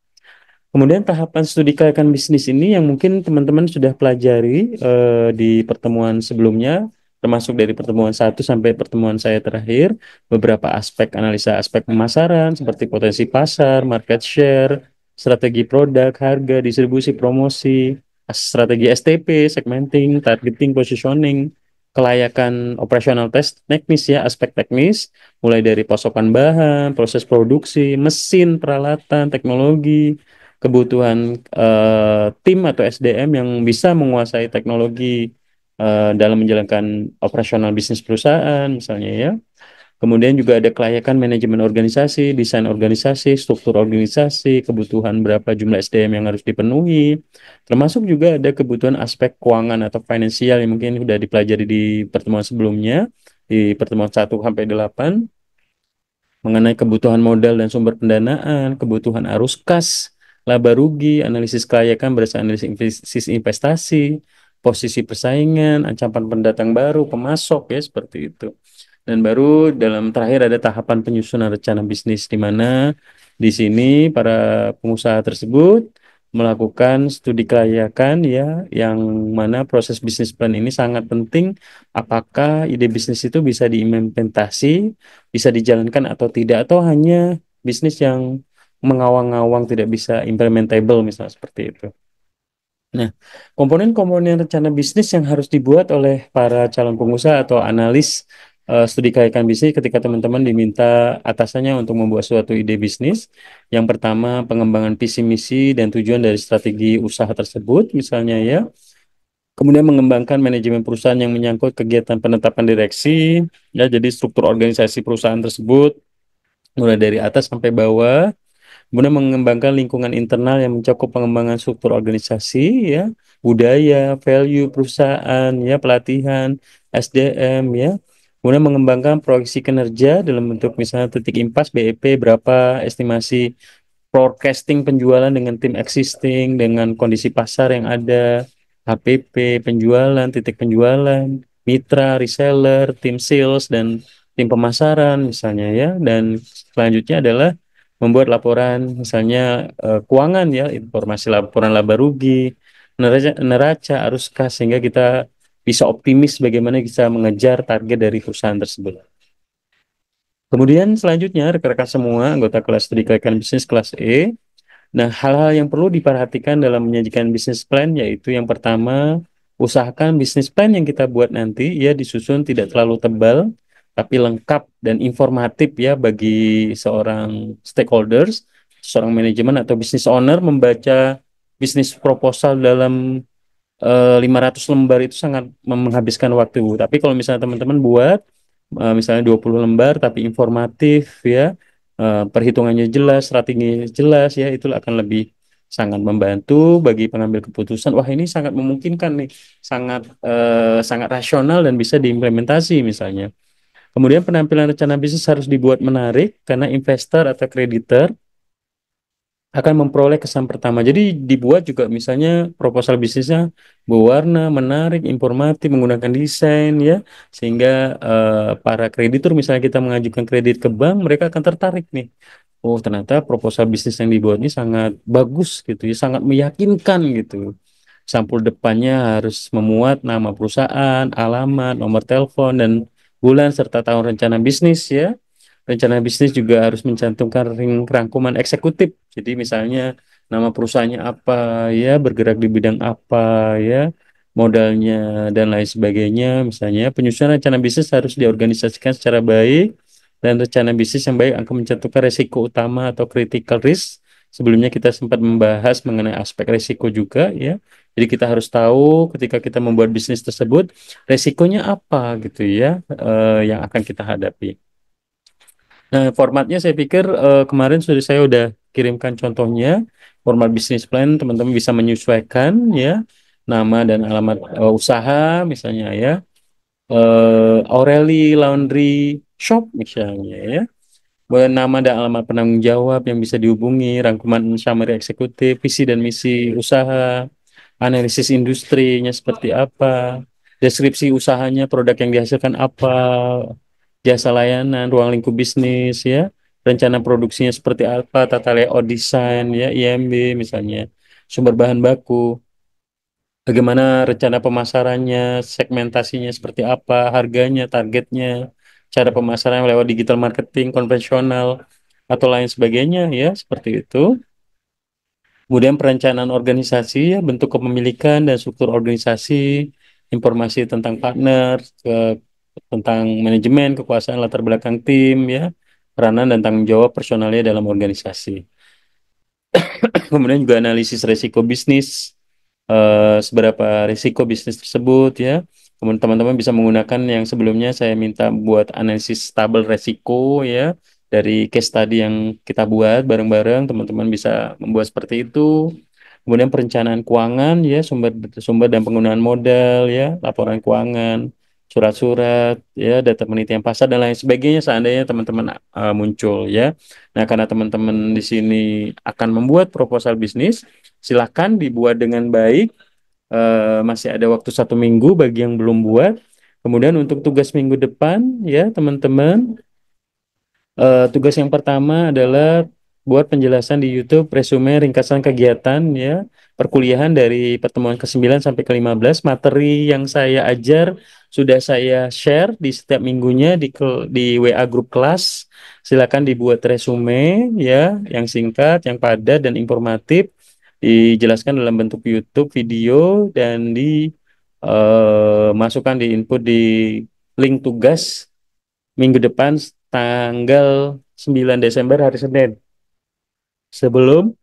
Kemudian tahapan studi kelayakan bisnis ini yang mungkin teman-teman sudah pelajari uh, di pertemuan sebelumnya, termasuk dari pertemuan satu sampai pertemuan saya terakhir, beberapa aspek analisa aspek pemasaran seperti potensi pasar, market share, strategi produk, harga, distribusi, promosi, strategi STP, segmenting, targeting, positioning, kelayakan operasional test, teknis ya, aspek teknis, mulai dari pasokan bahan, proses produksi, mesin, peralatan, teknologi, kebutuhan uh, tim atau SDM yang bisa menguasai teknologi uh, dalam menjalankan operasional bisnis perusahaan misalnya ya Kemudian juga ada kelayakan manajemen organisasi, desain organisasi, struktur organisasi, kebutuhan berapa jumlah SDM yang harus dipenuhi, termasuk juga ada kebutuhan aspek keuangan atau finansial yang mungkin sudah dipelajari di pertemuan sebelumnya, di pertemuan 1 sampai 8, mengenai kebutuhan modal dan sumber pendanaan, kebutuhan arus kas, laba rugi, analisis kelayakan berdasarkan analisis investasi, posisi persaingan, ancaman pendatang baru, pemasok ya seperti itu. Dan baru dalam terakhir ada tahapan penyusunan rencana bisnis di mana di sini para pengusaha tersebut melakukan studi kelayakan ya yang mana proses bisnis plan ini sangat penting apakah ide bisnis itu bisa diimplementasi, bisa dijalankan atau tidak atau hanya bisnis yang mengawang-awang tidak bisa implementable misalnya seperti itu. Nah, komponen-komponen rencana bisnis yang harus dibuat oleh para calon pengusaha atau analis uh, studi kelayakan bisnis ketika teman-teman diminta atasannya untuk membuat suatu ide bisnis. Yang pertama pengembangan visi misi dan tujuan dari strategi usaha tersebut misalnya ya. Kemudian mengembangkan manajemen perusahaan yang menyangkut kegiatan penetapan direksi ya jadi struktur organisasi perusahaan tersebut mulai dari atas sampai bawah. Kemudian mengembangkan lingkungan internal yang mencakup pengembangan struktur organisasi ya, budaya, value perusahaan ya, pelatihan, SDM ya, Kemudian mengembangkan proyeksi kinerja dalam bentuk misalnya titik impas BEP berapa estimasi forecasting penjualan dengan tim existing dengan kondisi pasar yang ada HPP penjualan titik penjualan mitra reseller tim sales dan tim pemasaran misalnya ya dan selanjutnya adalah membuat laporan misalnya uh, keuangan ya informasi laporan laba rugi neraca neraca arus kas sehingga kita bisa optimis bagaimana bisa mengejar target dari perusahaan tersebut. Kemudian selanjutnya rekan-rekan semua anggota kelas studi bisnis kelas E. Nah, hal-hal yang perlu diperhatikan dalam menyajikan bisnis plan yaitu yang pertama, usahakan bisnis plan yang kita buat nanti ya disusun tidak terlalu tebal tapi lengkap dan informatif ya bagi seorang stakeholders, seorang manajemen atau bisnis owner membaca bisnis proposal dalam Eh, lima 500 lembar itu sangat menghabiskan waktu. Tapi kalau misalnya teman-teman buat uh, misalnya 20 lembar tapi informatif ya, eh, perhitungannya jelas, strateginya jelas ya, itu akan lebih sangat membantu bagi pengambil keputusan. Wah, ini sangat memungkinkan nih, sangat uh, sangat rasional dan bisa diimplementasi misalnya. Kemudian penampilan rencana bisnis harus dibuat menarik karena investor atau kreditor akan memperoleh kesan pertama. Jadi dibuat juga misalnya proposal bisnisnya berwarna, menarik, informatif, menggunakan desain ya, sehingga uh, para kreditur misalnya kita mengajukan kredit ke bank, mereka akan tertarik nih. Oh ternyata proposal bisnis yang dibuat ini sangat bagus gitu ya, sangat meyakinkan gitu. Sampul depannya harus memuat nama perusahaan, alamat, nomor telepon dan bulan serta tahun rencana bisnis ya rencana bisnis juga harus mencantumkan ring rangkuman eksekutif. Jadi misalnya nama perusahaannya apa ya, bergerak di bidang apa ya, modalnya dan lain sebagainya misalnya penyusunan rencana bisnis harus diorganisasikan secara baik dan rencana bisnis yang baik akan mencantumkan resiko utama atau critical risk sebelumnya kita sempat membahas mengenai aspek resiko juga ya jadi kita harus tahu ketika kita membuat bisnis tersebut resikonya apa gitu ya uh, yang akan kita hadapi Nah, formatnya saya pikir uh, kemarin sudah saya udah kirimkan contohnya format bisnis plan teman-teman bisa menyesuaikan ya nama dan alamat uh, usaha misalnya ya uh, Aureli Laundry Shop misalnya ya boleh nama dan alamat penanggung jawab yang bisa dihubungi, rangkuman summary eksekutif, visi dan misi usaha, analisis industrinya seperti apa, deskripsi usahanya, produk yang dihasilkan apa, jasa layanan, ruang lingkup bisnis ya, rencana produksinya seperti apa, tata layout oh, desain ya, IMB misalnya, sumber bahan baku, bagaimana rencana pemasarannya, segmentasinya seperti apa, harganya, targetnya, cara pemasaran lewat digital marketing konvensional atau lain sebagainya ya, seperti itu. Kemudian perencanaan organisasi ya, bentuk kepemilikan dan struktur organisasi, informasi tentang partner, tentang manajemen, kekuasaan latar belakang tim ya, peranan dan tanggung jawab personalnya dalam organisasi. *coughs* Kemudian juga analisis risiko bisnis, uh, seberapa risiko bisnis tersebut ya. Kemudian teman-teman bisa menggunakan yang sebelumnya saya minta buat analisis tabel risiko ya dari case tadi yang kita buat bareng-bareng teman-teman bisa membuat seperti itu kemudian perencanaan keuangan ya sumber sumber dan penggunaan modal ya laporan keuangan surat-surat ya data penelitian pasar dan lain sebagainya seandainya teman-teman uh, muncul ya. Nah, karena teman-teman di sini akan membuat proposal bisnis, silahkan dibuat dengan baik. Uh, masih ada waktu satu minggu bagi yang belum buat. Kemudian untuk tugas minggu depan ya teman-teman uh, tugas yang pertama adalah buat penjelasan di YouTube resume ringkasan kegiatan ya perkuliahan dari pertemuan ke-9 sampai ke-15 materi yang saya ajar sudah saya share di setiap minggunya di di WA grup kelas silakan dibuat resume ya yang singkat yang padat dan informatif dijelaskan dalam bentuk YouTube video dan di uh, masukkan di input di link tugas minggu depan tanggal 9 Desember hari Senin sebelum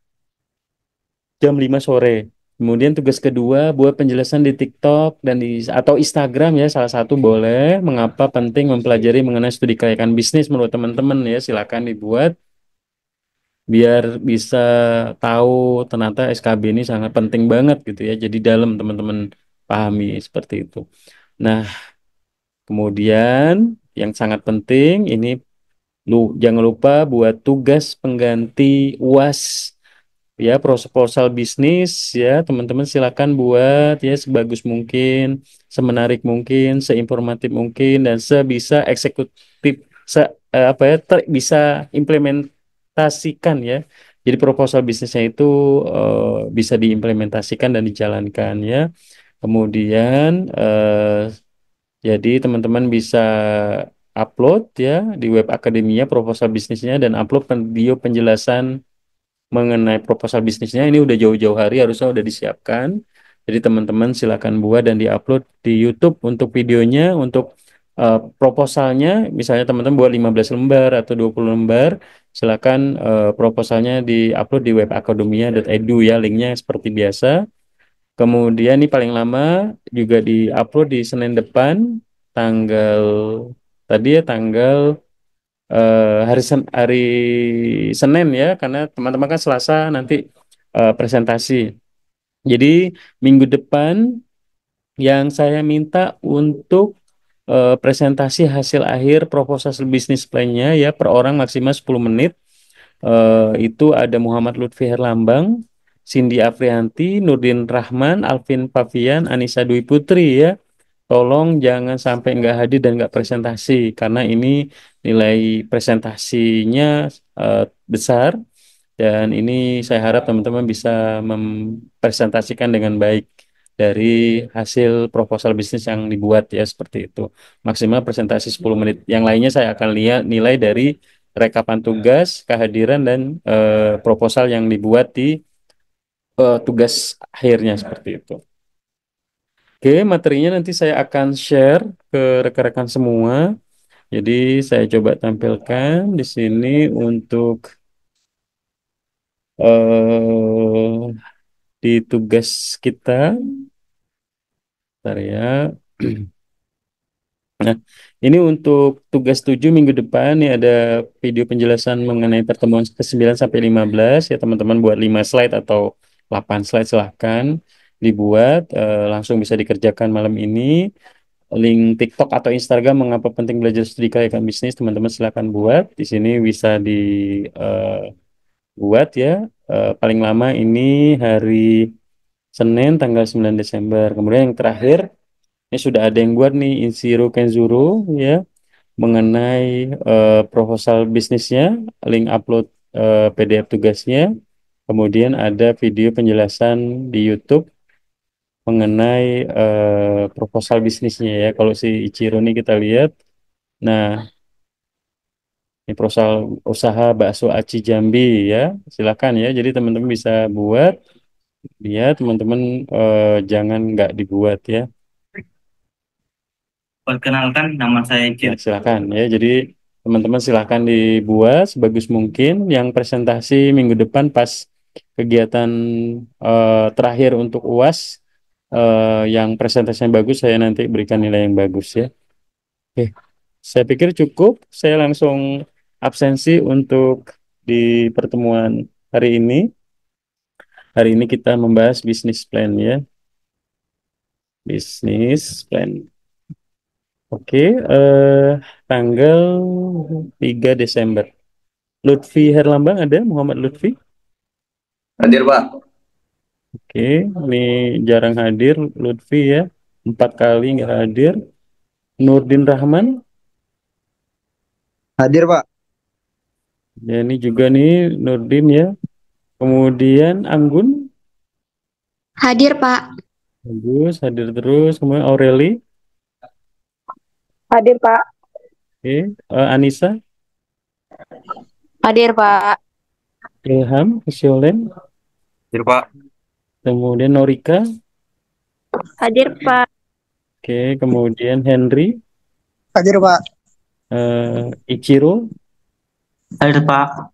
jam 5 sore. Kemudian tugas kedua buat penjelasan di TikTok dan di atau Instagram ya salah satu boleh. Mengapa penting mempelajari mengenai studi kelayakan bisnis menurut teman-teman ya silakan dibuat biar bisa tahu ternyata SKB ini sangat penting banget gitu ya. Jadi dalam teman-teman pahami seperti itu. Nah, kemudian yang sangat penting ini Lu jangan lupa buat tugas pengganti UAS ya proposal bisnis ya teman-teman silakan buat ya sebagus mungkin, semenarik mungkin, seinformatif mungkin dan sebisa eksekutif se eh, apa ya ter, bisa implementasikan ya. Jadi proposal bisnisnya itu uh, bisa diimplementasikan dan dijalankan ya. Kemudian uh, jadi teman-teman bisa upload ya di web akademinya proposal bisnisnya dan upload video penjelasan mengenai proposal bisnisnya ini udah jauh-jauh hari harusnya udah disiapkan jadi teman-teman silakan buat dan diupload di YouTube untuk videonya untuk uh, proposalnya misalnya teman-teman buat 15 lembar atau 20 lembar silakan uh, proposalnya diupload di web akademia.edu ya linknya seperti biasa kemudian ini paling lama juga diupload di Senin depan tanggal Tadi ya tanggal uh, hari sen hari Senin ya karena teman-teman kan Selasa nanti uh, presentasi. Jadi minggu depan yang saya minta untuk uh, presentasi hasil akhir proposal bisnis plan-nya ya per orang maksimal 10 menit. Uh, itu ada Muhammad Lutfi Herlambang, Cindy Afrianti, Nurdin Rahman, Alvin Pavian, Anissa Dwi Putri ya. Tolong jangan sampai nggak hadir dan nggak presentasi karena ini nilai presentasinya uh, besar dan ini saya harap teman-teman bisa mempresentasikan dengan baik dari hasil proposal bisnis yang dibuat ya seperti itu. Maksimal presentasi 10 menit. Yang lainnya saya akan lihat nilai dari rekapan tugas, kehadiran dan uh, proposal yang dibuat di uh, tugas akhirnya seperti itu. Oke, materinya nanti saya akan share ke rekan-rekan semua. Jadi saya coba tampilkan di sini untuk uh, di tugas kita. Bentar ya. *clears throat* Nah, ini untuk tugas 7 minggu depan ini ada video penjelasan mengenai pertemuan ke-9 sampai 15 ya teman-teman buat 5 slide atau 8 slide silahkan dibuat uh, langsung bisa dikerjakan malam ini link TikTok atau Instagram mengapa penting belajar studi kelayakan bisnis teman-teman silahkan buat di sini bisa di uh, buat ya uh, paling lama ini hari Senin tanggal 9 Desember kemudian yang terakhir ini sudah ada yang buat nih Insiro Kenzuro ya mengenai uh, proposal bisnisnya link upload uh, PDF tugasnya kemudian ada video penjelasan di YouTube mengenai uh, proposal bisnisnya ya. Kalau si Ichiro ini kita lihat, nah ini proposal usaha bakso aci Jambi ya. Silakan ya. Jadi teman-teman bisa buat. Ya teman-teman uh, jangan nggak dibuat ya. Perkenalkan nama saya Ichiro. Ya, silakan ya. Jadi teman-teman silakan dibuat sebagus mungkin. Yang presentasi minggu depan pas kegiatan uh, terakhir untuk UAS uh, yang presentasinya bagus saya nanti berikan nilai yang bagus ya. Oke. Saya pikir cukup, saya langsung absensi untuk di pertemuan hari ini. Hari ini kita membahas bisnis plan ya. Bisnis plan. Oke, uh, tanggal 3 Desember. Lutfi Herlambang ada? Muhammad Lutfi? Hadir, Pak. Oke, ini jarang hadir Lutfi ya. Empat kali nggak hadir. Nurdin Rahman. Hadir Pak. Ya, ini juga nih Nurdin ya. Kemudian Anggun. Hadir Pak. Bagus, hadir terus. Kemudian Aureli. Hadir Pak. Oke, uh, Anissa. Hadir Pak. Ilham, Siolen. Hadir Pak. Kemudian Norika. Hadir, Pak. Oke, kemudian Henry. Hadir, Pak. Uh, Ichiro. Hadir, Pak.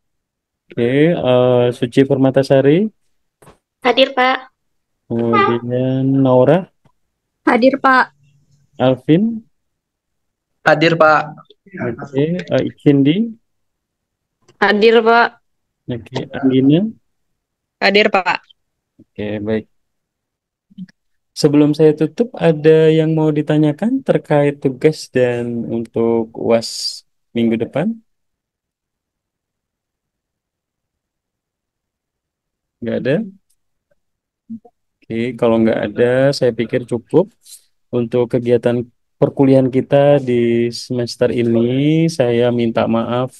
Oke, uh, Suci Permatasari. Hadir, Pak. Kemudian Naura. Hadir, Pak. Alvin. Hadir, Pak. Oke, uh, eh, Ikindi. Hadir, Pak. Oke, Anggina Hadir, Pak. Oke, baik. Sebelum saya tutup, ada yang mau ditanyakan terkait tugas dan untuk UAS minggu depan? Nggak ada? Oke, kalau nggak ada, saya pikir cukup untuk kegiatan perkuliahan kita di semester ini. Saya minta maaf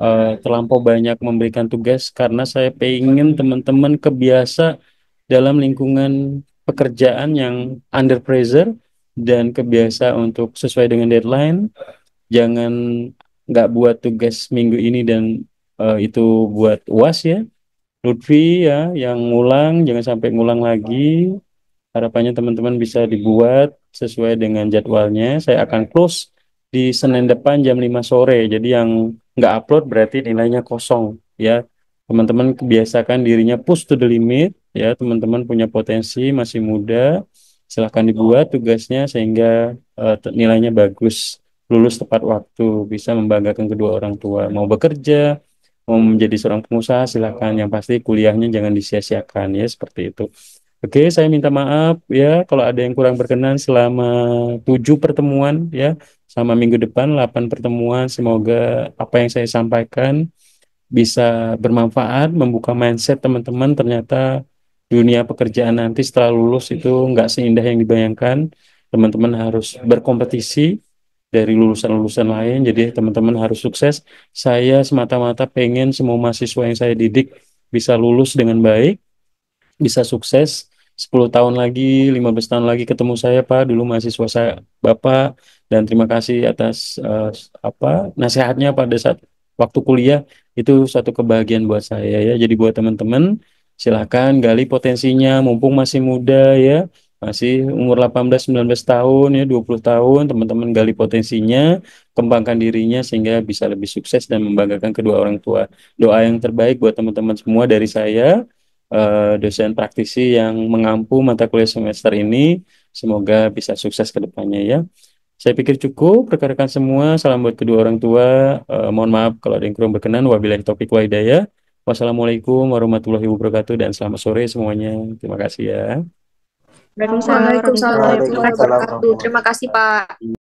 uh, terlampau banyak memberikan tugas karena saya pengen teman-teman kebiasa dalam lingkungan pekerjaan yang under pressure dan kebiasa untuk sesuai dengan deadline jangan nggak buat tugas minggu ini dan uh, itu buat uas ya Lutfi ya yang ngulang jangan sampai ngulang lagi harapannya teman-teman bisa dibuat sesuai dengan jadwalnya saya akan close di Senin depan jam 5 sore jadi yang nggak upload berarti nilainya kosong ya teman-teman kebiasakan dirinya push to the limit ya teman-teman punya potensi masih muda silahkan dibuat tugasnya sehingga uh, nilainya bagus lulus tepat waktu bisa membanggakan kedua orang tua mau bekerja mau menjadi seorang pengusaha silahkan yang pasti kuliahnya jangan disia-siakan ya seperti itu Oke, saya minta maaf ya kalau ada yang kurang berkenan selama tujuh pertemuan ya, sama minggu depan 8 pertemuan. Semoga apa yang saya sampaikan bisa bermanfaat, membuka mindset teman-teman. Ternyata dunia pekerjaan nanti setelah lulus itu nggak seindah yang dibayangkan. Teman-teman harus berkompetisi dari lulusan-lulusan lain. Jadi teman-teman harus sukses. Saya semata-mata pengen semua mahasiswa yang saya didik bisa lulus dengan baik, bisa sukses 10 tahun lagi, 15 tahun lagi ketemu saya Pak, dulu mahasiswa saya Bapak dan terima kasih atas uh, apa nasihatnya pada saat waktu kuliah itu satu kebahagiaan buat saya ya. Jadi buat teman-teman silahkan gali potensinya mumpung masih muda ya masih umur 18 19 tahun ya 20 tahun teman-teman gali potensinya kembangkan dirinya sehingga bisa lebih sukses dan membanggakan kedua orang tua doa yang terbaik buat teman-teman semua dari saya Eh, dosen praktisi yang mengampu mata kuliah semester ini. Semoga bisa sukses ke depannya ya. Saya pikir cukup, rekan-rekan semua. Salam buat kedua orang tua. Uh, mohon maaf kalau ada yang kurang berkenan. Wabillahi topik wa hidayah. Wassalamualaikum warahmatullahi wabarakatuh dan selamat sore semuanya. Terima kasih ya. Waalaikumsalam warahmatullahi wabarakatuh. Terima kasih Pak.